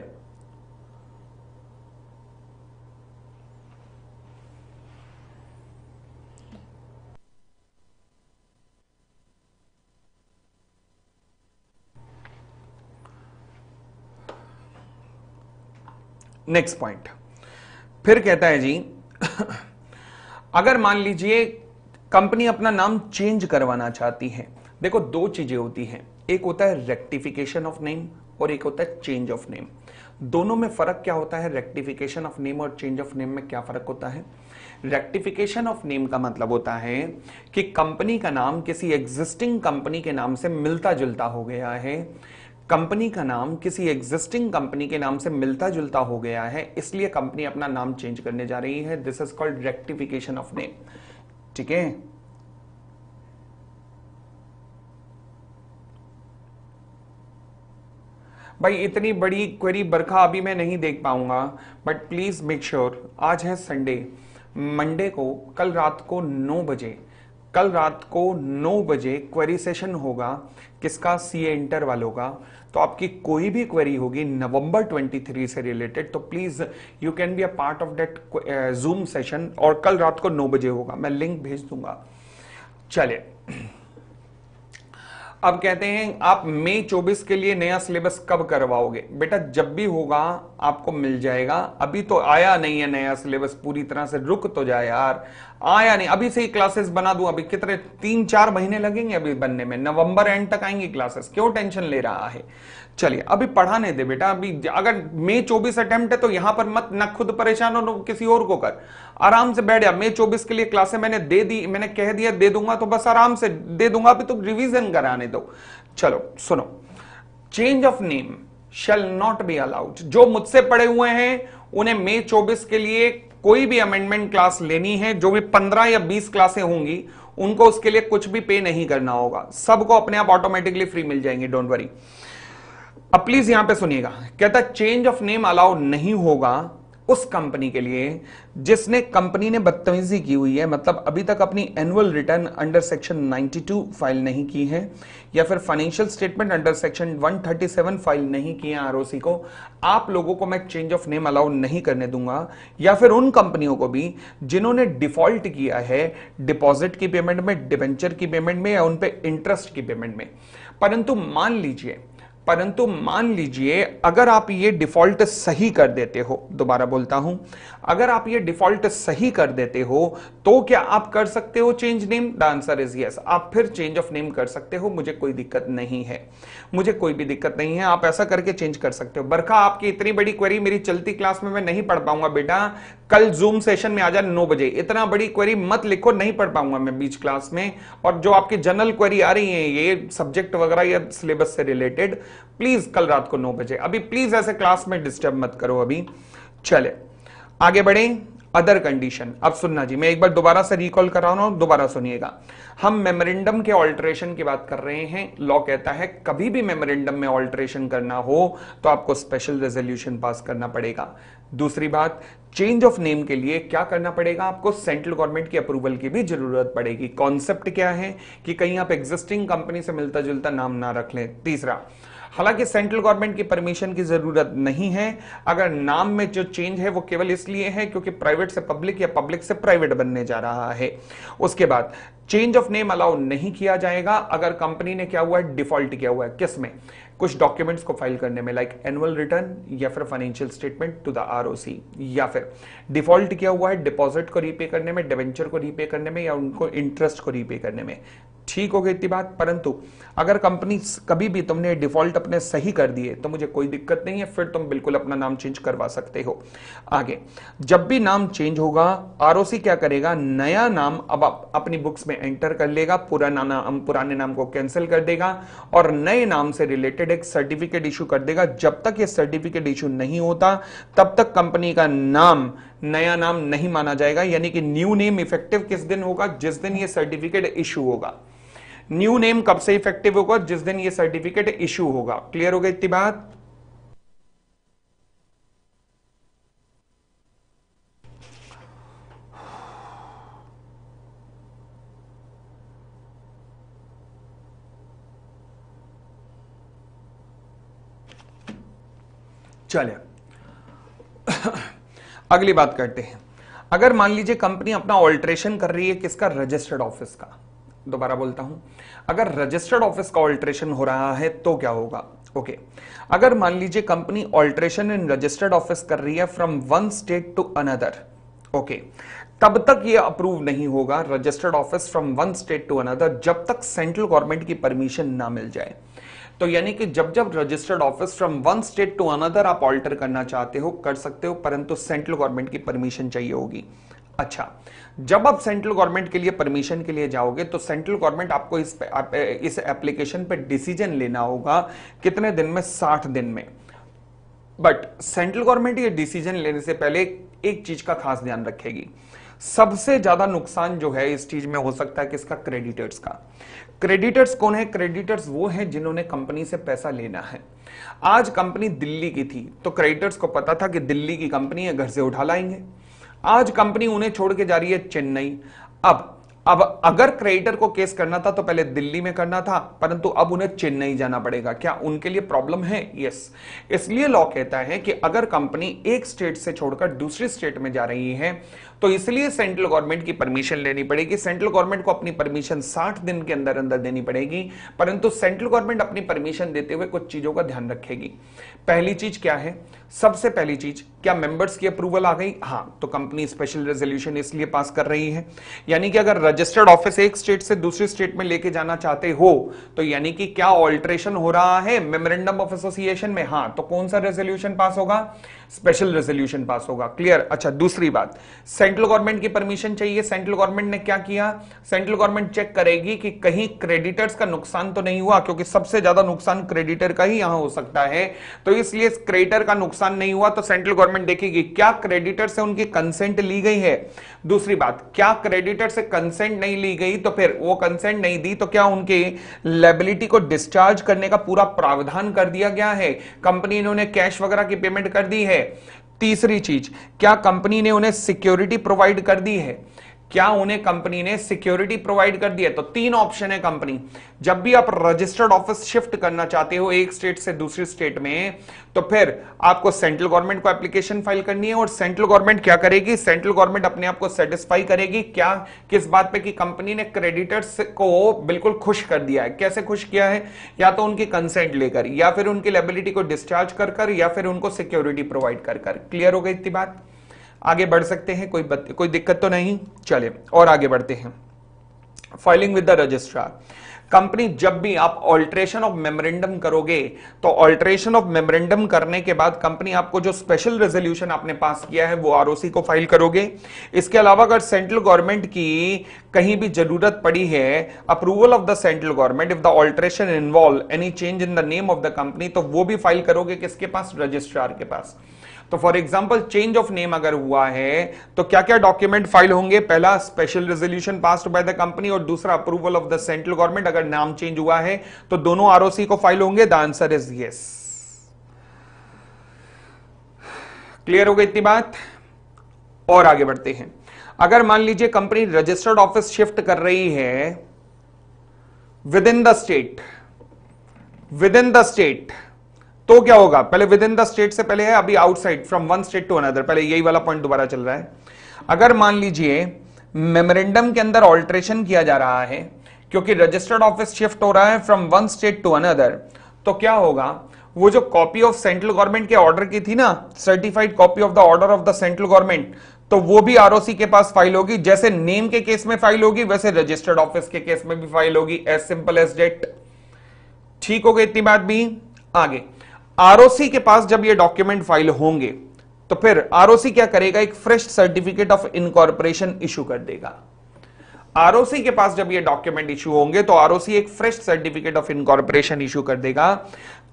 नेक्स्ट पॉइंट फिर कहता है जी अगर मान लीजिए कंपनी अपना नाम चेंज करवाना चाहती है देखो दो चीजें होती हैं एक होता है रेक्टिफिकेशन ऑफ नेम और एक होता है चेंज ऑफ नेम दोनों में फर्क क्या होता है रेक्टिफिकेशन ऑफ नेम और चेंज ऑफ नेम में क्या फर्क होता है रेक्टिफिकेशन ऑफ नेम का मतलब होता है कि कंपनी का नाम किसी एग्जिस्टिंग कंपनी के नाम से मिलता जुलता हो गया है कंपनी का नाम किसी एग्जिस्टिंग कंपनी के नाम से मिलता जुलता हो गया है इसलिए कंपनी अपना नाम चेंज करने जा रही है this is called rectification of name ठीक है भाई इतनी बड़ी क्वेरी बरखा अभी मैं नहीं देख पाऊंगा बट प्लीज मेक श्योर आज है संडे मंडे को कल रात को नौ बजे कल रात को 9 बजे क्वेरी सेशन होगा किसका सी ए इंटर वालों का तो आपकी कोई भी क्वेरी होगी नवंबर 23 से रिलेटेड तो please you can be a part of that zoom session और कल रात को 9 बजे होगा मैं लिंक भेज दूंगा चलिए अब कहते हैं आप मई 24 के लिए नया सिलेबस कब करवाओगे बेटा जब भी होगा आपको मिल जाएगा अभी तो आया नहीं है नया सिलेबस पूरी तरह से रुक तो जाए यार आया नहीं अभी से ही क्लासेस बना दूं अभी कितने तीन चार महीने लगेंगे अभी बनने में नवंबर एंड तक आएंगी क्लासेस क्यों टेंशन ले रहा है चलिए अभी पढ़ाने दे बेटा अभी अगर मई चौबीस अटेम्प्ट है तो यहां पर मत न खुद परेशान हो किसी और को कर आराम से बैठ जा मई चौबीस के लिए क्लासे मैंने दे दी मैंने कह दिया दे दूंगा तो बस आराम से दे दूंगा अभी तो रिविजन कराने दो चलो सुनो change of name shall not be allowed जो मुझसे पड़े हुए हैं उन्हें मई चौबीस के लिए कोई भी अमेंडमेंट क्लास लेनी है जो भी पंद्रह या बीस क्लासें होंगी उनको उसके लिए कुछ भी पे नहीं करना होगा सबको अपने आप ऑटोमेटिकली फ्री मिल जाएंगे डोंट वरी अब प्लीज यहां पे सुनिएगा कहता चेंज ऑफ नेम अलाउ नहीं होगा उस कंपनी के लिए जिसने कंपनी ने बदतमीजी की हुई है मतलब अभी तक अपनी annual return under section 92 file नहीं की है या फिर financial statement under section 137 file नहीं किए आरओसी को आप लोगों को मैं चेंज ऑफ नेम अलाउ नहीं करने दूंगा या फिर उन कंपनियों को भी जिन्होंने डिफॉल्ट किया है डिपॉजिट की पेमेंट में डिवेंचर की पेमेंट में या उनपे इंटरेस्ट की पेमेंट में परंतु मान लीजिए परंतु मान लीजिए अगर आप ये डिफॉल्ट सही कर देते हो दोबारा बोलता हूं अगर आप ये डिफॉल्ट सही कर देते हो तो क्या आप कर सकते हो change name the answer is yes आप फिर चेंज ऑफ नेम कर सकते हो मुझे कोई दिक्कत नहीं है मुझे कोई भी दिक्कत नहीं है आप ऐसा करके चेंज कर सकते हो बरखा आपकी इतनी बड़ी क्वेरी मेरी चलती क्लास में मैं नहीं पढ़ पाऊंगा बेटा कल जूम सेशन में आ जाए नौ बजे इतना बड़ी क्वेरी मत लिखो नहीं पढ़ पाऊंगा मैं बीच क्लास में और जो आपकी जनरल क्वेरी आ रही है ये सब्जेक्ट वगैरह या सिलेबस से रिलेटेड प्लीज कल रात को नौ बजे अभी प्लीज ऐसे क्लास में डिस्टर्ब मत करो अभी चले आगे बढ़े अदर कंडीशन अब सुनना जी मैं एक बार दोबारा से रिकॉल कर रहा हूं दोबारा सुनिएगा हम मेमोरेंडम के ऑल्ट्रेशन की बात कर रहे हैं लॉ कहता है कभी भी मेमोरेंडम में ऑल्ट्रेशन करना हो तो आपको स्पेशल रेजोल्यूशन पास करना पड़ेगा दूसरी बात चेंज ऑफ नेम के लिए क्या करना पड़ेगा आपको सेंट्रल गवर्नमेंट की अप्रूवल की भी जरूरत पड़ेगी कॉन्सेप्ट क्या है कि कहीं आप एग्जिस्टिंग कंपनी से मिलता जुलता नाम ना रख लें तीसरा हालांकि सेंट्रल गवर्नमेंट की परमिशन की जरूरत नहीं है अगर नाम में जो चेंज है वो केवल इसलिए है क्योंकि प्राइवेट से पब्लिक या पब्लिक से प्राइवेट बनने जा रहा है उसके बाद चेंज ऑफ नेम अलाउ नहीं किया जाएगा अगर कंपनी ने क्या हुआ है डिफॉल्ट किया हुआ है किस में कुछ डॉक्यूमेंट्स को फाइल करने में लाइक एनुअल रिटर्न या फिर financial statement to the ROC या फिर डिफॉल्ट किया हुआ है डिपॉजिट को रीपे करने में डिवेंचर को रीपे करने में या उनको इंटरेस्ट को रीपे करने में ठीक हो गई इतनी बात परंतु अगर कंपनी कभी भी तुमने डिफॉल्ट अपने सही कर दिए तो मुझे कोई दिक्कत नहीं है फिर तुम बिल्कुल अपना नाम चेंज करवा सकते हो आगे जब भी नाम चेंज होगा आर क्या करेगा नया नाम अब अपनी बुक्स में एंटर कर लेगा पुराना नाम पुराने नाम को कैंसिल कर देगा और नए नाम से रिलेटेड एक सर्टिफिकेट इशू कर देगा जब तक ये सर्टिफिकेट इशू नहीं होता तब तक कंपनी का नाम नया नाम नहीं माना जाएगा यानी कि न्यू नेम इफेक्टिव किस दिन होगा जिस दिन ये सर्टिफिकेट इशू होगा न्यू नेम कब से इफेक्टिव होगा जिस दिन ये सर्टिफिकेट इश्यू होगा क्लियर हो गई इतनी बात चलिए अगली बात करते हैं अगर मान लीजिए कंपनी अपना ऑल्ट्रेशन कर रही है किसका रजिस्टर्ड ऑफिस का दोबारा बोलता हूं अगर रजिस्टर्ड ऑफिस का ऑल्ट्रेशन हो रहा है तो क्या होगा ओके okay. अगर मान लीजिए company alteration in registered office कर रही है from one state to another okay तब तक ये अप्रूव नहीं होगा registered office from one state to another जब तक सेंट्रल गवर्नमेंट की परमिशन ना मिल जाए तो यानी कि जब जब registered office from one state to another आप ऑल्टर करना चाहते हो कर सकते हो परंतु सेंट्रल गवर्नमेंट की परमिशन चाहिए होगी अच्छा जब आप सेंट्रल गवर्नमेंट के लिए परमिशन के लिए जाओगे तो सेंट्रल गवर्नमेंट आपको इस पे, आप, इस एप्लीकेशन पे डिसीजन लेना होगा कितने दिन में साठ दिन में बट सेंट्रल गवर्नमेंट ये डिसीजन लेने से पहले एक चीज का खास ध्यान रखेगी सबसे ज्यादा नुकसान जो है इस चीज में हो सकता है किसका क्रेडिटर्स का क्रेडिटर्स कौन है क्रेडिटर्स वो है जिन्होंने कंपनी से पैसा लेना है आज कंपनी दिल्ली की थी तो क्रेडिटर्स को पता था कि दिल्ली की कंपनी है घर से उठा लाएंगे आज कंपनी उन्हें छोड़ के जा रही है चेन्नई अब अब अगर क्रेडिटर को केस करना था तो पहले दिल्ली में करना था परंतु अब उन्हें चेन्नई जाना पड़ेगा क्या उनके लिए प्रॉब्लम है यस इसलिए लॉ कहता है कि अगर कंपनी एक स्टेट से छोड़कर दूसरी स्टेट में जा रही है तो इसलिए सेंट्रल गवर्नमेंट की परमिशन लेनी पड़ेगी सेंट्रल गवर्नमेंट को अपनी परमिशन 60 दिन के अंदर अंदर देनी पड़ेगी परंतु सेंट्रल गवर्नमेंट अपनी परमिशन देते हुए कुछ चीजों का ध्यान रखेगी पहली चीज क्या है सबसे पहली चीज क्या मेंबर्स की अप्रूवल आ गई हाँ तो कंपनी स्पेशल रेजोल्यूशन इसलिए पास कर रही है यानी कि अगर रजिस्टर्ड ऑफिस एक स्टेट से दूसरे स्टेट में लेके जाना चाहते हो तो यानी कि क्या ऑल्ट्रेशन हो रहा है मेमोरेंडम ऑफ एसोसिएशन में हाँ तो कौन सा रेजोल्यूशन पास होगा स्पेशल रेजोल्यूशन पास होगा क्लियर अच्छा दूसरी बात सेंट्रल गवर्नमेंट की परमिशन चाहिए सेंट्रल गवर्नमेंट ने क्या किया सेंट्रल गवर्नमेंट चेक करेगी कि कहीं क्रेडिटर्स का नुकसान तो नहीं हुआ क्योंकि सबसे ज्यादा नुकसान क्रेडिटर का ही यहां हो सकता है तो इसलिए इस क्रेडिटर का नुकसान नहीं हुआ तो सेंट्रल गवर्नमेंट देखेगी क्या क्रेडिटर से उनकी कंसेंट ली गई है दूसरी बात क्या क्रेडिटर से कंसेंट नहीं ली गई तो फिर वो कंसेंट नहीं दी तो क्या उनके लेबिलिटी को डिस्चार्ज करने का पूरा प्रावधान कर दिया गया है कंपनी ने उन्हें कैश वगैरह की पेमेंट कर दी है तीसरी चीज क्या कंपनी ने उन्हें सिक्योरिटी प्रोवाइड कर दी है क्या उन्हें कंपनी ने सिक्योरिटी प्रोवाइड कर दी है तो तीन ऑप्शन है कंपनी जब भी आप रजिस्टर्ड ऑफिस शिफ्ट करना चाहते हो एक स्टेट से दूसरी स्टेट में तो फिर आपको सेंट्रल गवर्नमेंट को एप्लीकेशन फाइल करनी है और सेंट्रल गवर्नमेंट क्या करेगी सेंट्रल गवर्नमेंट अपने आप को सेटिस्फाई करेगी क्या किस बात पे कि कंपनी ने क्रेडिटर्स को बिल्कुल खुश कर दिया है कैसे खुश किया है या तो उनकी कंसेंट लेकर या फिर उनकी लेबिलिटी को डिस्चार्ज कर कर या फिर उनको सिक्योरिटी प्रोवाइड कर कर क्लियर हो गई इतनी बात आगे बढ़ सकते हैं कोई बत, कोई दिक्कत तो नहीं चले और आगे बढ़ते हैं filing with the registrar company जब भी आप ऑल्ट्रेशन ऑफ मेमोरेंडम करोगे तो ऑल्ट्रेशन ऑफ मेमोरेंडम करने के बाद कंपनी आपको जो स्पेशल रेजोल्यूशन आपने पास किया है वो आरओसी को फाइल करोगे इसके अलावा अगर सेंट्रल गवर्नमेंट की कहीं भी जरूरत पड़ी है approval of the central government if the alteration involve any change in the name of the company तो वो भी फाइल करोगे किसके पास रजिस्ट्रार के पास तो for example change of name अगर हुआ है तो क्या क्या डॉक्यूमेंट फाइल होंगे पहला special resolution pass by the company और दूसरा approval of the central government अगर नाम चेंज हुआ है तो दोनों आरओसी को फाइल होंगे the answer is yes clear हो गई इतनी बात और आगे बढ़ते हैं अगर मान लीजिए कंपनी रजिस्टर्ड ऑफिस शिफ्ट कर रही है within the state within the state तो क्या होगा पहले विद इन द स्टेट से पहले है अभी outside from one state to another पहले यही वाला पॉइंट दोबारा चल रहा है अगर मान लीजिए मेमोरेंडम के अंदर ऑल्ट्रेशन किया जा रहा है क्योंकि रजिस्टर्ड ऑफिस शिफ्ट हो रहा है from one state to another तो क्या होगा वो जो कॉपी ऑफ सेंट्रल गवर्नमेंट के ऑर्डर की थी ना certified copy of the order of the central government तो वो भी आरओसी के पास फाइल होगी जैसे नेम के केस में फाइल होगी वैसे रजिस्टर्ड ऑफिस के केस में भी फाइल होगी एज सिंपल एज डेट ठीक हो गई इतनी बात भी आगे आरओसी के पास जब ये डॉक्यूमेंट फाइल होंगे तो फिर आरओसी क्या करेगा एक fresh certificate of incorporation issue कर देगा आरओसी के पास जब ये डॉक्यूमेंट इशू होंगे तो आरओसी एक fresh certificate of incorporation issue कर देगा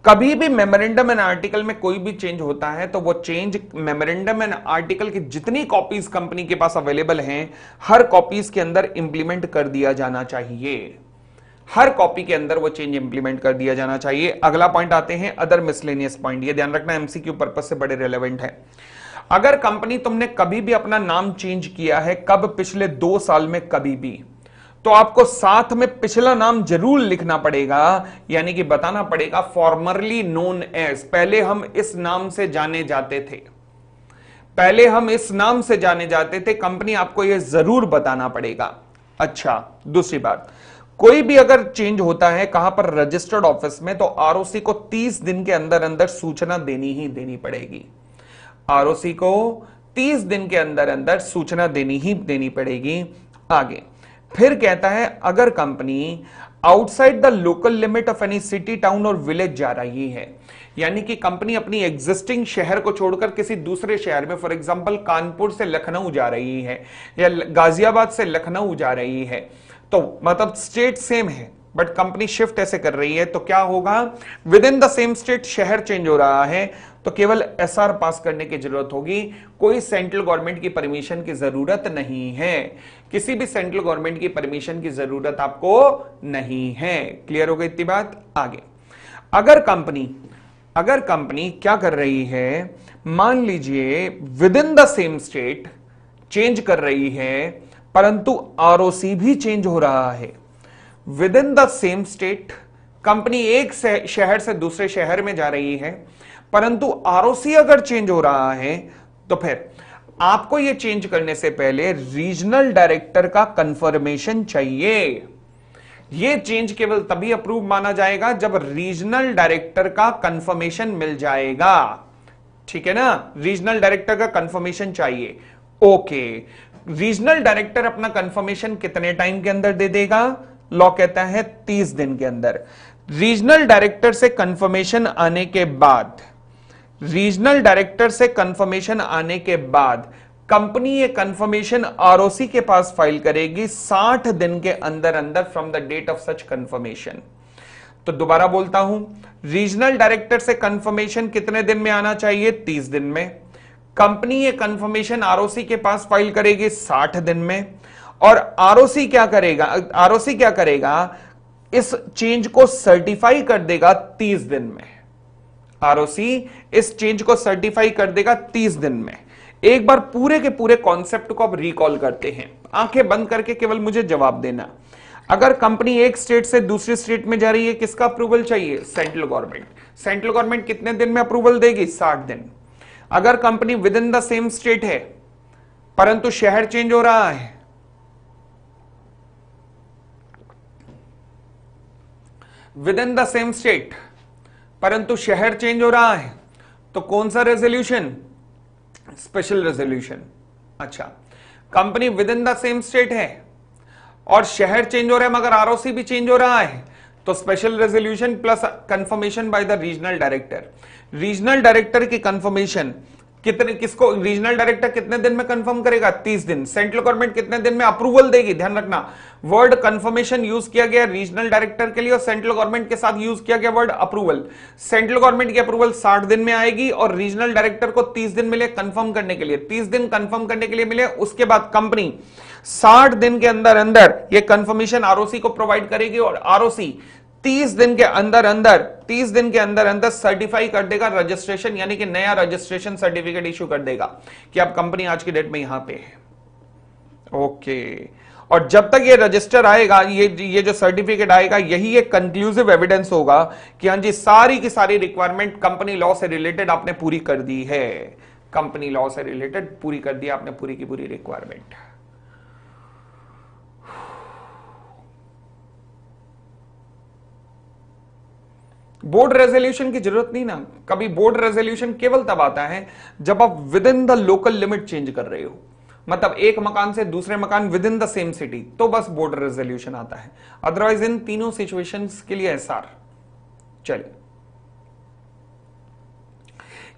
कभी भी मेमोरेंडम एंड आर्टिकल में कोई भी चेंज होता है तो वो चेंज मेमोरेंडम एंड आर्टिकल की जितनी कॉपीज कंपनी के पास अवेलेबल हैं हर कॉपीज के अंदर इंप्लीमेंट कर दिया जाना चाहिए हर कॉपी के अंदर वो चेंज इंप्लीमेंट कर दिया जाना चाहिए अगला पॉइंट आते हैं अदर मिसलेनियस पॉइंट ये ध्यान रखना एमसीक्यू पर्पज से बड़े रेलिवेंट है अगर कंपनी तुमने कभी भी अपना नाम चेंज किया है कब पिछले दो साल में कभी भी तो आपको साथ में पिछला नाम जरूर लिखना पड़ेगा यानी कि बताना पड़ेगा फॉर्मरली नोन एज पहले हम इस नाम से जाने जाते थे पहले हम इस नाम से जाने जाते थे कंपनी आपको यह जरूर बताना पड़ेगा अच्छा दूसरी बात कोई भी अगर चेंज होता है कहां पर रजिस्टर्ड ऑफिस में तो आरओसी को 30 दिन के अंदर अंदर सूचना देनी ही देनी पड़ेगी आरओसी को 30 दिन के अंदर अंदर सूचना देनी ही देनी पड़ेगी आगे फिर कहता है अगर company outside the local limit of any city town और विलेज जा रही है यानी कि कंपनी अपनी एग्जिस्टिंग शहर को छोड़कर किसी दूसरे शहर में फॉर एग्जांपल कानपुर से लखनऊ जा रही है या गाजियाबाद से लखनऊ जा रही है तो मतलब स्टेट सेम है बट कंपनी शिफ्ट ऐसे कर रही है तो क्या होगा within the same state शहर चेंज हो रहा है तो केवल एसआर पास करने की जरूरत होगी कोई सेंट्रल गवर्नमेंट की परमिशन की जरूरत नहीं है किसी भी सेंट्रल गवर्नमेंट की परमिशन की जरूरत आपको नहीं है क्लियर हो गई इतनी बात आगे अगर कंपनी अगर कंपनी क्या कर रही है मान लीजिए within the same state change कर रही है परंतु आर भी चेंज हो रहा है within the same state company एक शहर से दूसरे शहर में जा रही है परंतु आर अगर चेंज हो रहा है तो फिर आपको यह चेंज करने से पहले रीजनल डायरेक्टर का कंफर्मेशन चाहिए यह चेंज केवल तभी अप्रूव माना जाएगा जब रीजनल डायरेक्टर का कंफर्मेशन मिल जाएगा ठीक है ना रीजनल डायरेक्टर का कंफर्मेशन चाहिए ओके okay. रीजनल डायरेक्टर अपना कंफर्मेशन कितने टाइम के अंदर दे देगा लॉ कहता है तीस दिन के अंदर रीजनल डायरेक्टर से कंफर्मेशन आने के बाद रीजनल डायरेक्टर से कंफर्मेशन आने के बाद कंपनी ये कंफर्मेशन आरओसी के पास फाइल करेगी 60 दिन के अंदर अंदर from the date of such confirmation तो दोबारा बोलता हूं रीजनल डायरेक्टर से कंफर्मेशन कितने दिन में आना चाहिए 30 दिन में कंपनी ये कंफर्मेशन आरओसी के पास फाइल करेगी साठ दिन में और आरओसी क्या करेगा आरओसी क्या करेगा इस चेंज को सर्टिफाई कर देगा तीस दिन में आरओसी इस चेंज को सर्टिफाई कर देगा तीस दिन में एक बार पूरे के पूरे कॉन्सेप्ट को आप रिकॉल करते हैं आंखें बंद करके केवल मुझे जवाब देना अगर कंपनी एक स्टेट से दूसरे स्टेट में जा रही है किसका अप्रूवल चाहिए सेंट्रल गवर्नमेंट सेंट्रल गवर्नमेंट कितने दिन में अप्रूवल देगी साठ दिन अगर company within the same state है परंतु शहर चेंज हो रहा है within the same state परंतु शहर चेंज हो रहा है तो कौन सा रेजोल्यूशन स्पेशल रेजोल्यूशन अच्छा company within the same state है और शहर चेंज हो रहा है मगर आरओसी भी चेंज हो रहा है तो special resolution plus confirmation by the regional director regional director की कंफर्मेशन कितने किसको रीजनल डायरेक्टर कितने दिन में कंफर्म करेगा 30 दिन सेंट्रल गवर्नमेंट कितने दिन में अप्रूवल देगी ध्यान रखना वर्ड कंफर्मेशन यूज किया गया रीजनल डायरेक्टर के लिए और सेंट्रल गवर्नमेंट के साथ यूज किया गया वर्ड अप्रूवल सेंट्रल गवर्नमेंट की अप्रूवल 60 दिन में आएगी और रीजनल डायरेक्टर को 30 दिन मिले कंफर्म करने के लिए 30 दिन कंफर्म करने के लिए मिले उसके बाद कंपनी 60 दिन के अंदर अंदर यह कंफर्मेशन आरओसी को प्रोवाइड करेगी और आरओसी 30 दिन के अंदर अंदर 30 दिन के अंदर अंदर सर्टिफाई कर देगा रजिस्ट्रेशन यानी कि नया रजिस्ट्रेशन सर्टिफिकेट इश्यू कर देगा कि आप कंपनी आज की डेट में यहां पे है ओके और जब तक ये रजिस्टर आएगा ये ये जो सर्टिफिकेट आएगा यही एक कंक्लूसिव एविडेंस होगा कि हाँ जी सारी की सारी रिक्वायरमेंट कंपनी लॉ से रिलेटेड आपने पूरी कर दी है कंपनी लॉ से रिलेटेड पूरी कर दी आपने पूरी की पूरी रिक्वायरमेंट बोर्ड रेजोल्यूशन की जरूरत नहीं ना कभी बोर्ड रेजोल्यूशन केवल तब आता है जब आप within the local limit change कर रहे हो मतलब एक मकान से दूसरे मकान within the same city तो बस बोर्ड रेजोल्यूशन आता है अदरवाइज इन तीनों सिचुएशन के लिए एस आर चलिए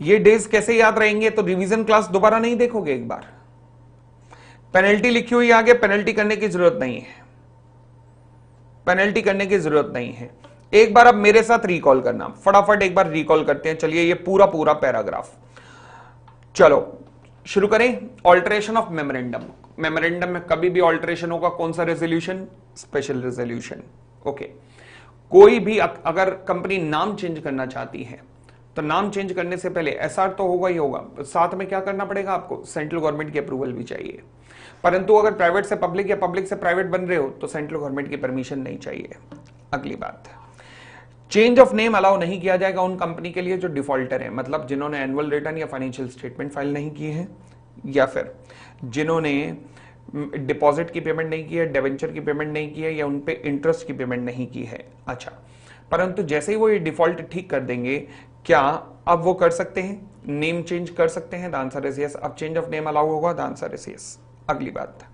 ये डेज कैसे याद रहेंगे तो रिवीजन क्लास दोबारा नहीं देखोगे एक बार पेनल्टी लिखी हुई आगे पेनल्टी करने की जरूरत नहीं है पेनल्टी करने की जरूरत नहीं है एक बार अब मेरे साथ रिकॉल करना फटाफट एक बार रिकॉल करते हैं चलिए ये पूरा पूरा पैराग्राफ चलो शुरू करें ऑल्टरेशन ऑफ मेमोरेंडम मेमोरेंडम में कभी भी ऑल्टरेशन होगा कौन सा रेजोल्यूशन स्पेशल रेजोल्यूशन ओके कोई भी अगर कंपनी नाम चेंज करना चाहती है तो नाम चेंज करने से पहले एसआर तो होगा ही होगा साथ में क्या करना पड़ेगा आपको सेंट्रल गवर्नमेंट की अप्रूवल भी चाहिए परंतु अगर प्राइवेट से पब्लिक या पब्लिक से प्राइवेट बन रहे हो तो सेंट्रल गवर्नमेंट की परमिशन नहीं चाहिए अगली बात चेंज ऑफ नेम अलाउ नहीं किया जाएगा उन कंपनी के लिए जो डिफॉल्टर है मतलब जिन्होंने एनुअल रिटर्न या फाइनेंशियल स्टेटमेंट फाइल नहीं किए हैं या फिर जिन्होंने डिपॉजिट की पेमेंट नहीं की है डेवेंचर की पेमेंट नहीं की है या उन पे इंटरेस्ट की पेमेंट नहीं की है अच्छा परंतु जैसे ही वो ये डिफॉल्ट ठीक कर देंगे क्या अब वो कर सकते हैं नेम चेंज कर सकते हैं आंसर इज यस अब चेंज ऑफ नेम अलाउ होगा आंसर इज यस अगली बात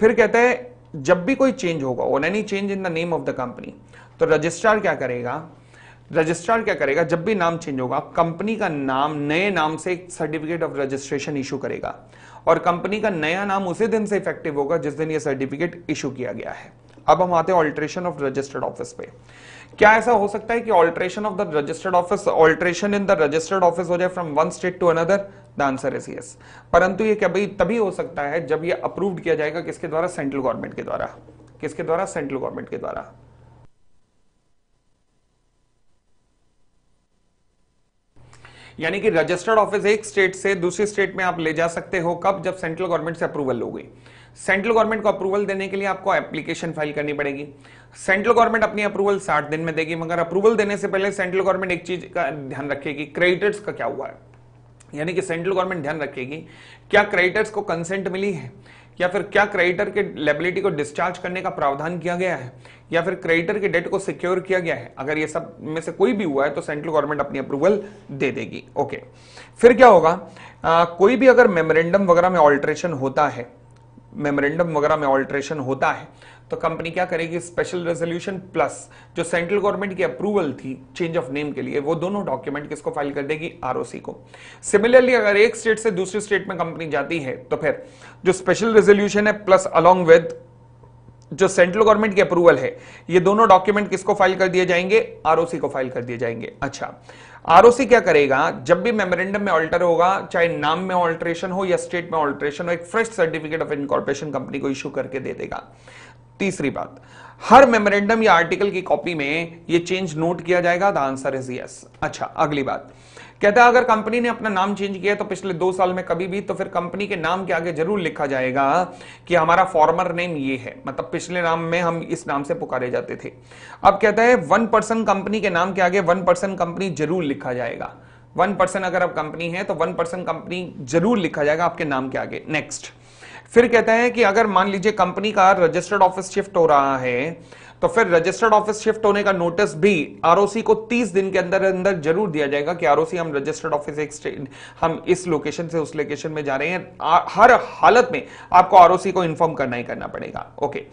फिर कहते हैं जब भी कोई चेंज होगा on any change in the name of the company तो रजिस्ट्रार क्या करेगा रजिस्ट्रार क्या करेगा जब भी नाम चेंज होगा कंपनी का नाम नए नाम से एक सर्टिफिकेट ऑफ रजिस्ट्रेशन इशू करेगा और कंपनी का नया नाम उसी दिन से इफेक्टिव होगा जिस दिन यह सर्टिफिकेट इशू किया गया है अब हम आते हैं ऑल्ट्रेशन ऑफ रजिस्टर्ड ऑफिस पे क्या ऐसा हो सकता है कि alteration of the registered office alteration in the registered office हो जाए from one state to another the answer is yes परंतु ये भाई तभी हो सकता है जब ये अप्रूव्ड किया जाएगा किसके द्वारा सेंट्रल गवर्नमेंट के द्वारा किसके द्वारा सेंट्रल गवर्नमेंट के द्वारा यानी कि रजिस्टर्ड ऑफिस एक स्टेट से दूसरी स्टेट में आप ले जा सकते हो कब जब सेंट्रल गवर्नमेंट से अप्रूवल लोगे सेंट्रल गवर्नमेंट को अप्रूवल देने के लिए आपको एप्लीकेशन फाइल करनी पड़ेगी सेंट्रल गवर्नमेंट अपनी अप्रूवल 60 दिन में देगी मगर अप्रूवल देने से पहले सेंट्रल गवर्नमेंट एक चीज का ध्यान रखेगी क्रेडिटर्स का क्या हुआ है यानी कि सेंट्रल गवर्नमेंट ध्यान रखेगी क्या क्रेडिटर्स को कंसेंट मिली है या फिर क्या क्रेडिटर के लेबिलिटी को डिस्चार्ज करने का प्रावधान किया गया है या फिर क्रेडिटर के डेट को सिक्योर किया गया है अगर ये सब में से कोई भी हुआ है तो सेंट्रल गवर्नमेंट अपनी अप्रूवल दे देगी ओके फिर क्या होगा आ, कोई भी अगर मेमोरेंडम वगैरह में ऑल्ट्रेशन होता है मेमोरेंडम वगैरह में ऑल्ट्रेशन होता है तो कंपनी क्या करेगी स्पेशल रेजोल्यूशन प्लस जो सेंट्रल गवर्नमेंट की अप्रूवल थी चेंज ऑफ नेम के लिए वो दोनों डॉक्यूमेंट किसको फाइल कर देगी आरओसी को सिमिलरली अगर एक स्टेट से दूसरे स्टेट में कंपनी जाती है तो फिर जो स्पेशल रेजोल्यूशन है प्लस अलॉन्ग विद जो सेंट्रल गवर्नमेंट की अप्रूवल है ये दोनों डॉक्यूमेंट किसको फाइल कर दिए जाएंगे आरओसी को फाइल कर दिए जाएंगे अच्छा आरओसी क्या करेगा जब भी मेमोरेंडम में ऑल्टर होगा चाहे नाम में ऑल्ट्रेशन हो या स्टेट में ऑल्ट्रेशन हो एक fresh certificate of incorporation company को इश्यू करके दे देगा तीसरी बात हर मेमोरेंडम या आर्टिकल की कॉपी में ये चेंज नोट किया जाएगा द आंसर इज यस अच्छा अगली बात कहता है अगर कंपनी ने अपना नाम चेंज किया तो पिछले दो साल में कभी भी तो फिर कंपनी के नाम के आगे जरूर लिखा जाएगा कि हमारा फॉर्मर नेम ये है मतलब पिछले नाम में हम इस नाम से पुकारे जाते थे अब कहता है वन पर्सन कंपनी के नाम के आगे वन पर्सन कंपनी जरूर लिखा जाएगा वन पर्सन अगर आप कंपनी है तो वन पर्सन कंपनी जरूर लिखा जाएगा आपके नाम के आगे नेक्स्ट फिर कहता है कि अगर मान लीजिए कंपनी का रजिस्टर्ड ऑफिस शिफ्ट हो रहा है तो फिर रजिस्टर्ड ऑफिस शिफ्ट होने का नोटिस भी आरओसी को 30 दिन के अंदर अंदर जरूर दिया जाएगा कि आरओसी हम रजिस्टर्ड ऑफिस एक हम इस लोकेशन से उस लोकेशन में जा रहे हैं हर हालत में आपको आरओसी को इन्फॉर्म करना ही करना पड़ेगा ओके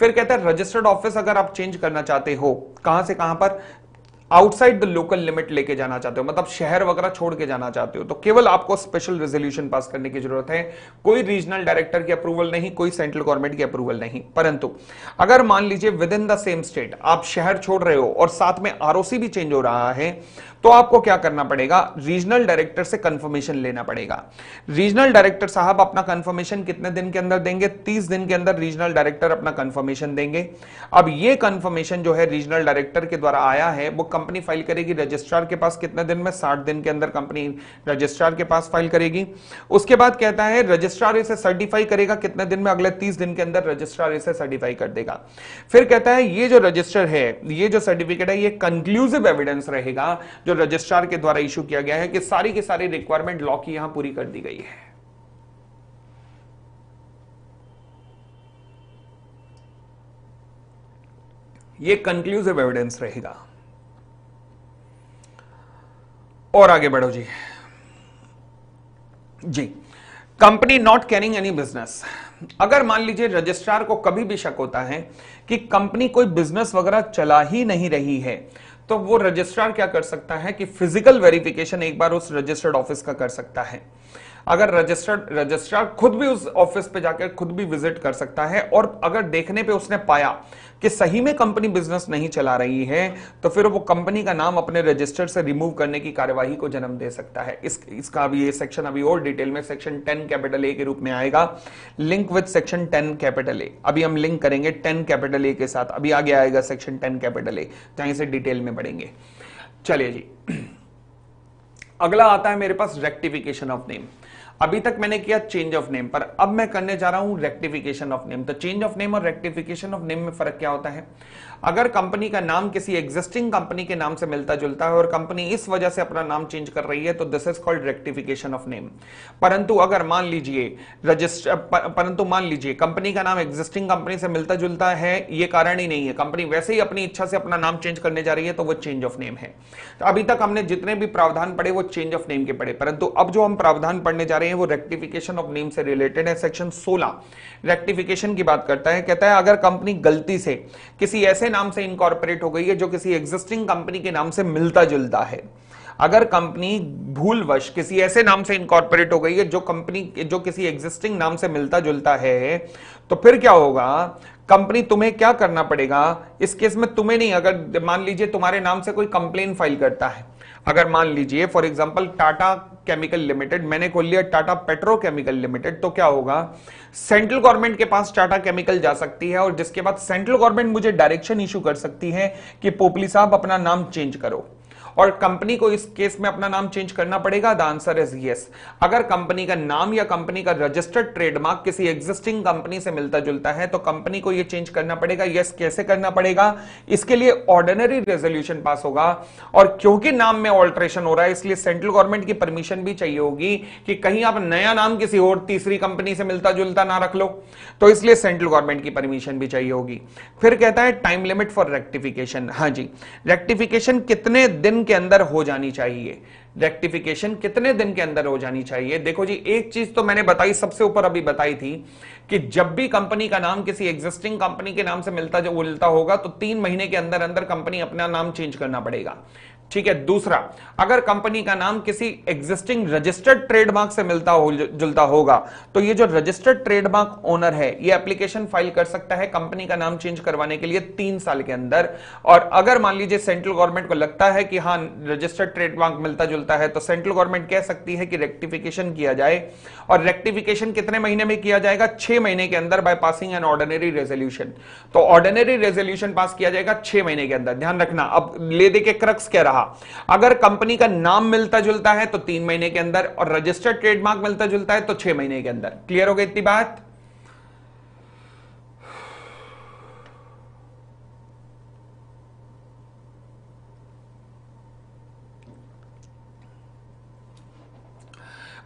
फिर कहता है रजिस्टर्ड ऑफिस अगर आप चेंज करना चाहते हो कहां से कहां पर आउटसाइड द लोकल लिमिट लेके जाना चाहते हो मतलब शहर वगैरह छोड़ के जाना चाहते हो तो केवल आपको स्पेशल रेजोल्यूशन पास करने की जरूरत है कोई रीजनल डायरेक्टर की अप्रूवल नहीं कोई सेंट्रल गवर्नमेंट की अप्रूवल नहीं परंतु अगर मान लीजिए within the same state आप शहर छोड़ रहे हो और साथ में आर भी चेंज हो रहा है तो आपको क्या करना पड़ेगा रीजनल डायरेक्टर से कंफर्मेशन लेना पड़ेगा रीजनल डायरेक्टर साहब अपना कंफर्मेशन कितने दिन के अंदर देंगे तीस दिन के अंदर रीजनल डायरेक्टर अपना कंफर्मेशन देंगे अब ये कंफर्मेशन जो है रीजनल डायरेक्टर के द्वारा आया है वो कंपनी फाइल करेगी रजिस्ट्रार के पास कितने दिन में साठ दिन के अंदर कंपनी रजिस्ट्रार के पास फाइल करेगी उसके बाद कहता है रजिस्ट्रार इसे सर्टिफाई करेगा कितने दिन में अगले तीस दिन के अंदर रजिस्ट्रार इसे सर्टिफाई कर देगा फिर कहता है ये जो रजिस्टर है ये जो सर्टिफिकेट है ये कंक्लूसिव एविडेंस रहेगा जो रजिस्ट्रार के द्वारा इश्यू किया गया है कि सारी की सारी रिक्वायरमेंट लॉ की यहां पूरी कर दी गई है ये कंक्लूसिव एविडेंस रहेगा और आगे बढ़ो जी जी company not carrying any business अगर मान लीजिए रजिस्ट्रार को कभी भी शक होता है कि कंपनी कोई बिजनेस वगैरह चला ही नहीं रही है तो वो रजिस्ट्रार क्या कर सकता है कि फिजिकल वेरिफिकेशन एक बार उस रजिस्टर्ड ऑफिस का कर सकता है अगर रजिस्टर्ड रजिस्ट्रार खुद भी उस ऑफिस पे जाकर खुद भी विजिट कर सकता है और अगर देखने पे उसने पाया कि सही में कंपनी बिजनेस नहीं चला रही है तो फिर वो कंपनी का नाम अपने रजिस्टर से रिमूव करने की कार्यवाही को जन्म दे सकता है इस इसका अभी ये सेक्शन अभी और डिटेल में सेक्शन टेन कैपिटल ए के रूप में आएगा link with section ten capital A अभी हम लिंक करेंगे टेन कैपिटल ए के साथ अभी आगे आएगा सेक्शन टेन कैपिटल ए जहां से डिटेल में पढ़ेंगे चलिए जी अगला आता है मेरे पास रेक्टिफिकेशन ऑफ नेम अभी तक मैंने किया चेंज ऑफ नेम पर अब मैं करने जा रहा हूं रेक्टिफिकेशन ऑफ नेम तो चेंज ऑफ नेम और रेक्टिफिकेशन ऑफ नेम में फर्क क्या होता है अगर कंपनी का नाम किसी एग्जिस्टिंग कंपनी के नाम से मिलता जुलता है और कंपनी इस वजह से अपना नाम चेंज कर रही है तो this is called rectification of name परंतु अगर मान लीजिए रजिस्टर परंतु मान लीजिए कंपनी का नाम एग्जिस्टिंग कंपनी से मिलता जुलता है यह कारण ही नहीं है कंपनी वैसे ही अपनी इच्छा से अपना नाम चेंज करने जा रही है तो वो चेंज ऑफ नेम है तो अभी तक हमने जितने भी प्रावधान पढ़े वो चेंज ऑफ नेम के पढ़े परंतु अब जो हम प्रावधान पढ़ने जा रहे हैं वो रेक्टिफिकेशन ऑफ नेम से रिलेटेड है सेक्शन सोलह रेक्टिफिकेशन की बात करता है कहता है अगर कंपनी गलती से किसी ऐसे नाम से इनकॉर्पोरेट हो गई है जो किसी एग्जिस्टिंग कंपनी के नाम से मिलता जुलता है अगर कंपनी भूलवश किसी ऐसे नाम से इनकॉर्पोरेट हो गई है जो कंपनी जो किसी एग्जिस्टिंग नाम से मिलता जुलता है तो फिर क्या होगा कंपनी तुम्हें क्या करना पड़ेगा इस केस में तुम्हें नहीं अगर मान लीजिए तुम्हारे नाम से कोई कंप्लेन फाइल करता है अगर मान लीजिए for example Tata chemical limited मैंने खोल लिया टाटा पेट्रोकेमिकल लिमिटेड तो क्या होगा सेंट्रल गवर्नमेंट के पास टाटा केमिकल जा सकती है और जिसके बाद सेंट्रल गवर्नमेंट मुझे डायरेक्शन इश्यू कर सकती है कि पोपली साहब अपना नाम चेंज करो और कंपनी को इस केस में अपना नाम चेंज करना पड़ेगा द आंसर इज यस अगर कंपनी का नाम या कंपनी का रजिस्टर्ड ट्रेडमार्क किसी एग्जिस्टिंग कंपनी से मिलता जुलता है तो कंपनी को यह चेंज करना पड़ेगा यस कैसे करना पड़ेगा इसके लिए ऑर्डिनरी रेजोल्यूशन पास होगा और क्योंकि नाम में ऑल्ट्रेशन हो रहा है इसलिए सेंट्रल गवर्नमेंट की परमिशन भी चाहिए होगी कि कहीं आप नया नाम किसी और तीसरी कंपनी से मिलता जुलता ना रख लो तो इसलिए सेंट्रल गवर्नमेंट की परमिशन भी चाहिए होगी फिर कहता है टाइम लिमिट फॉर रेक्टिफिकेशन हाँ जी रेक्टिफिकेशन कितने दिन के अंदर हो जानी चाहिए रेक्टिफिकेशन कितने दिन के अंदर हो जानी चाहिए देखो जी एक चीज तो मैंने बताई सबसे ऊपर अभी बताई थी कि जब भी कंपनी का नाम किसी एग्जिस्टिंग कंपनी के नाम से मिलता जो मिलता होगा तो तीन महीने के अंदर अंदर कंपनी अपना नाम चेंज करना पड़ेगा ठीक है दूसरा अगर कंपनी का नाम किसी एग्जिस्टिंग रजिस्टर्ड ट्रेडमार्क से मिलता हो जुलता होगा तो ये जो रजिस्टर्ड ट्रेडमार्क ओनर है ये एप्लीकेशन फाइल कर सकता है कंपनी का नाम चेंज करवाने के लिए तीन साल के अंदर और अगर मान लीजिए सेंट्रल गवर्नमेंट को लगता है कि हाँ रजिस्टर्ड ट्रेडमार्क मिलता जुलता है तो सेंट्रल गवर्नमेंट कह सकती है कि रेक्टिफिकेशन किया जाए और रेक्टिफिकेशन कितने महीने में किया जाएगा छह महीने के अंदर by passing an ordinary resolution तो ऑर्डनरी रेजोल्यूशन पास किया जाएगा छह महीने के अंदर ध्यान रखना अब ले दे के क्रक्स क्या रहा था हाँ, अगर कंपनी का नाम मिलता जुलता है तो तीन महीने के अंदर और रजिस्टर्ड ट्रेडमार्क मिलता जुलता है तो छह महीने के अंदर क्लियर हो गई इतनी बात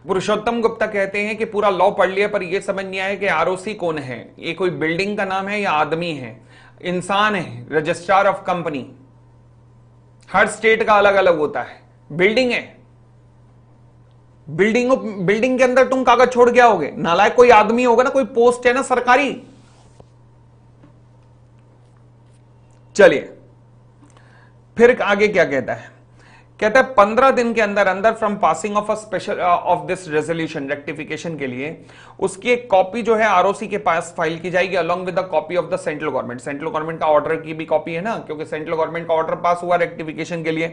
पुरुषोत्तम गुप्ता कहते हैं कि पूरा लॉ पढ़ लिया पर यह समझ नहीं आया कि आरओसी कौन है ये कोई बिल्डिंग का नाम है या आदमी है इंसान है रजिस्ट्रार ऑफ कंपनी हर स्टेट का अलग अलग होता है बिल्डिंग है बिल्डिंग बिल्डिंग के अंदर तुम कागज छोड़ गया होगे नालायक कोई आदमी होगा ना कोई पोस्ट है ना सरकारी चलिए फिर आगे क्या कहता है कहता है पंद्रह दिन के अंदर अंदर from passing of a special of this resolution rectification के लिए उसकी एक कॉपी जो है आरओसी के पास फाइल की जाएगी along with the copy of the central government central government का ऑर्डर की भी कॉपी है ना क्योंकि सेंट्रल गवर्नमेंट का ऑर्डर पास हुआ रेक्टिफिकेशन के लिए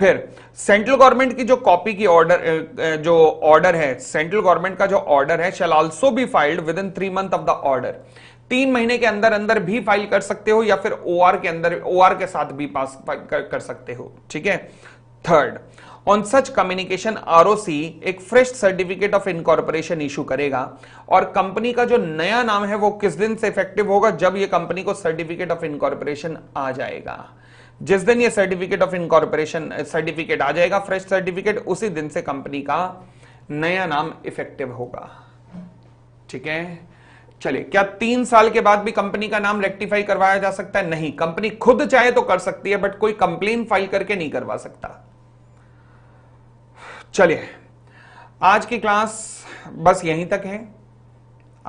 फिर सेंट्रल गवर्नमेंट की जो कॉपी की ऑर्डर uh, uh, जो ऑर्डर है सेंट्रल गवर्नमेंट का जो ऑर्डर है shall also be filed within three month of the order तीन महीने के अंदर अंदर भी फाइल कर सकते हो या फिर ओआर के अंदर ओआर के साथ भी पास कर, कर सकते हो ठीक है third on such communication ROC एक fresh certificate of incorporation issue करेगा और कंपनी का जो नया नाम है वो किस दिन से इफेक्टिव होगा जब ये कंपनी को सर्टिफिकेट ऑफ इनकॉर्पोरेशन आ जाएगा जिस दिन ये सर्टिफिकेट ऑफ इनकॉर्पोरेशन सर्टिफिकेट आ जाएगा फ्रेश सर्टिफिकेट उसी दिन से कंपनी का नया नाम इफेक्टिव होगा ठीक है चलिए क्या तीन साल के बाद भी कंपनी का नाम रेक्टिफाई करवाया जा सकता है नहीं कंपनी खुद चाहे तो कर सकती है बट कोई कंप्लेन फाइल करके नहीं करवा सकता चलिए आज की क्लास बस यहीं तक है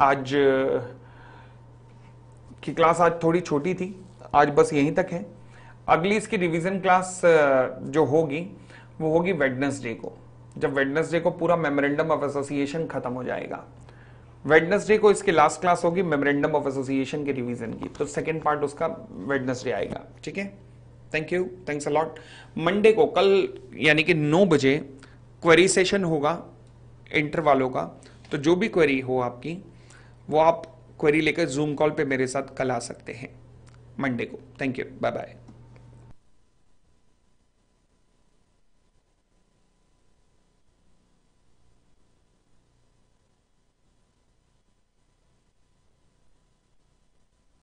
आज की क्लास आज थोड़ी छोटी थी आज बस यहीं तक है अगली इसकी रिवीजन क्लास जो होगी वो होगी वेडनेसडे को जब वेडनेसडे को पूरा मेमोरेंडम ऑफ एसोसिएशन खत्म हो जाएगा वेडनेसडे को इसकी लास्ट क्लास होगी मेमोरेंडम ऑफ एसोसिएशन के रिवीजन की तो सेकेंड पार्ट उसका वेडनेसडे आएगा ठीक है thank you thanks a lot Monday को कल यानी कि नौ बजे क्वेरी सेशन होगा इंटर वालों का तो जो भी क्वेरी हो आपकी वो आप क्वेरी लेकर जूम कॉल पे मेरे साथ कल आ सकते हैं मंडे को थैंक यू बाय बाय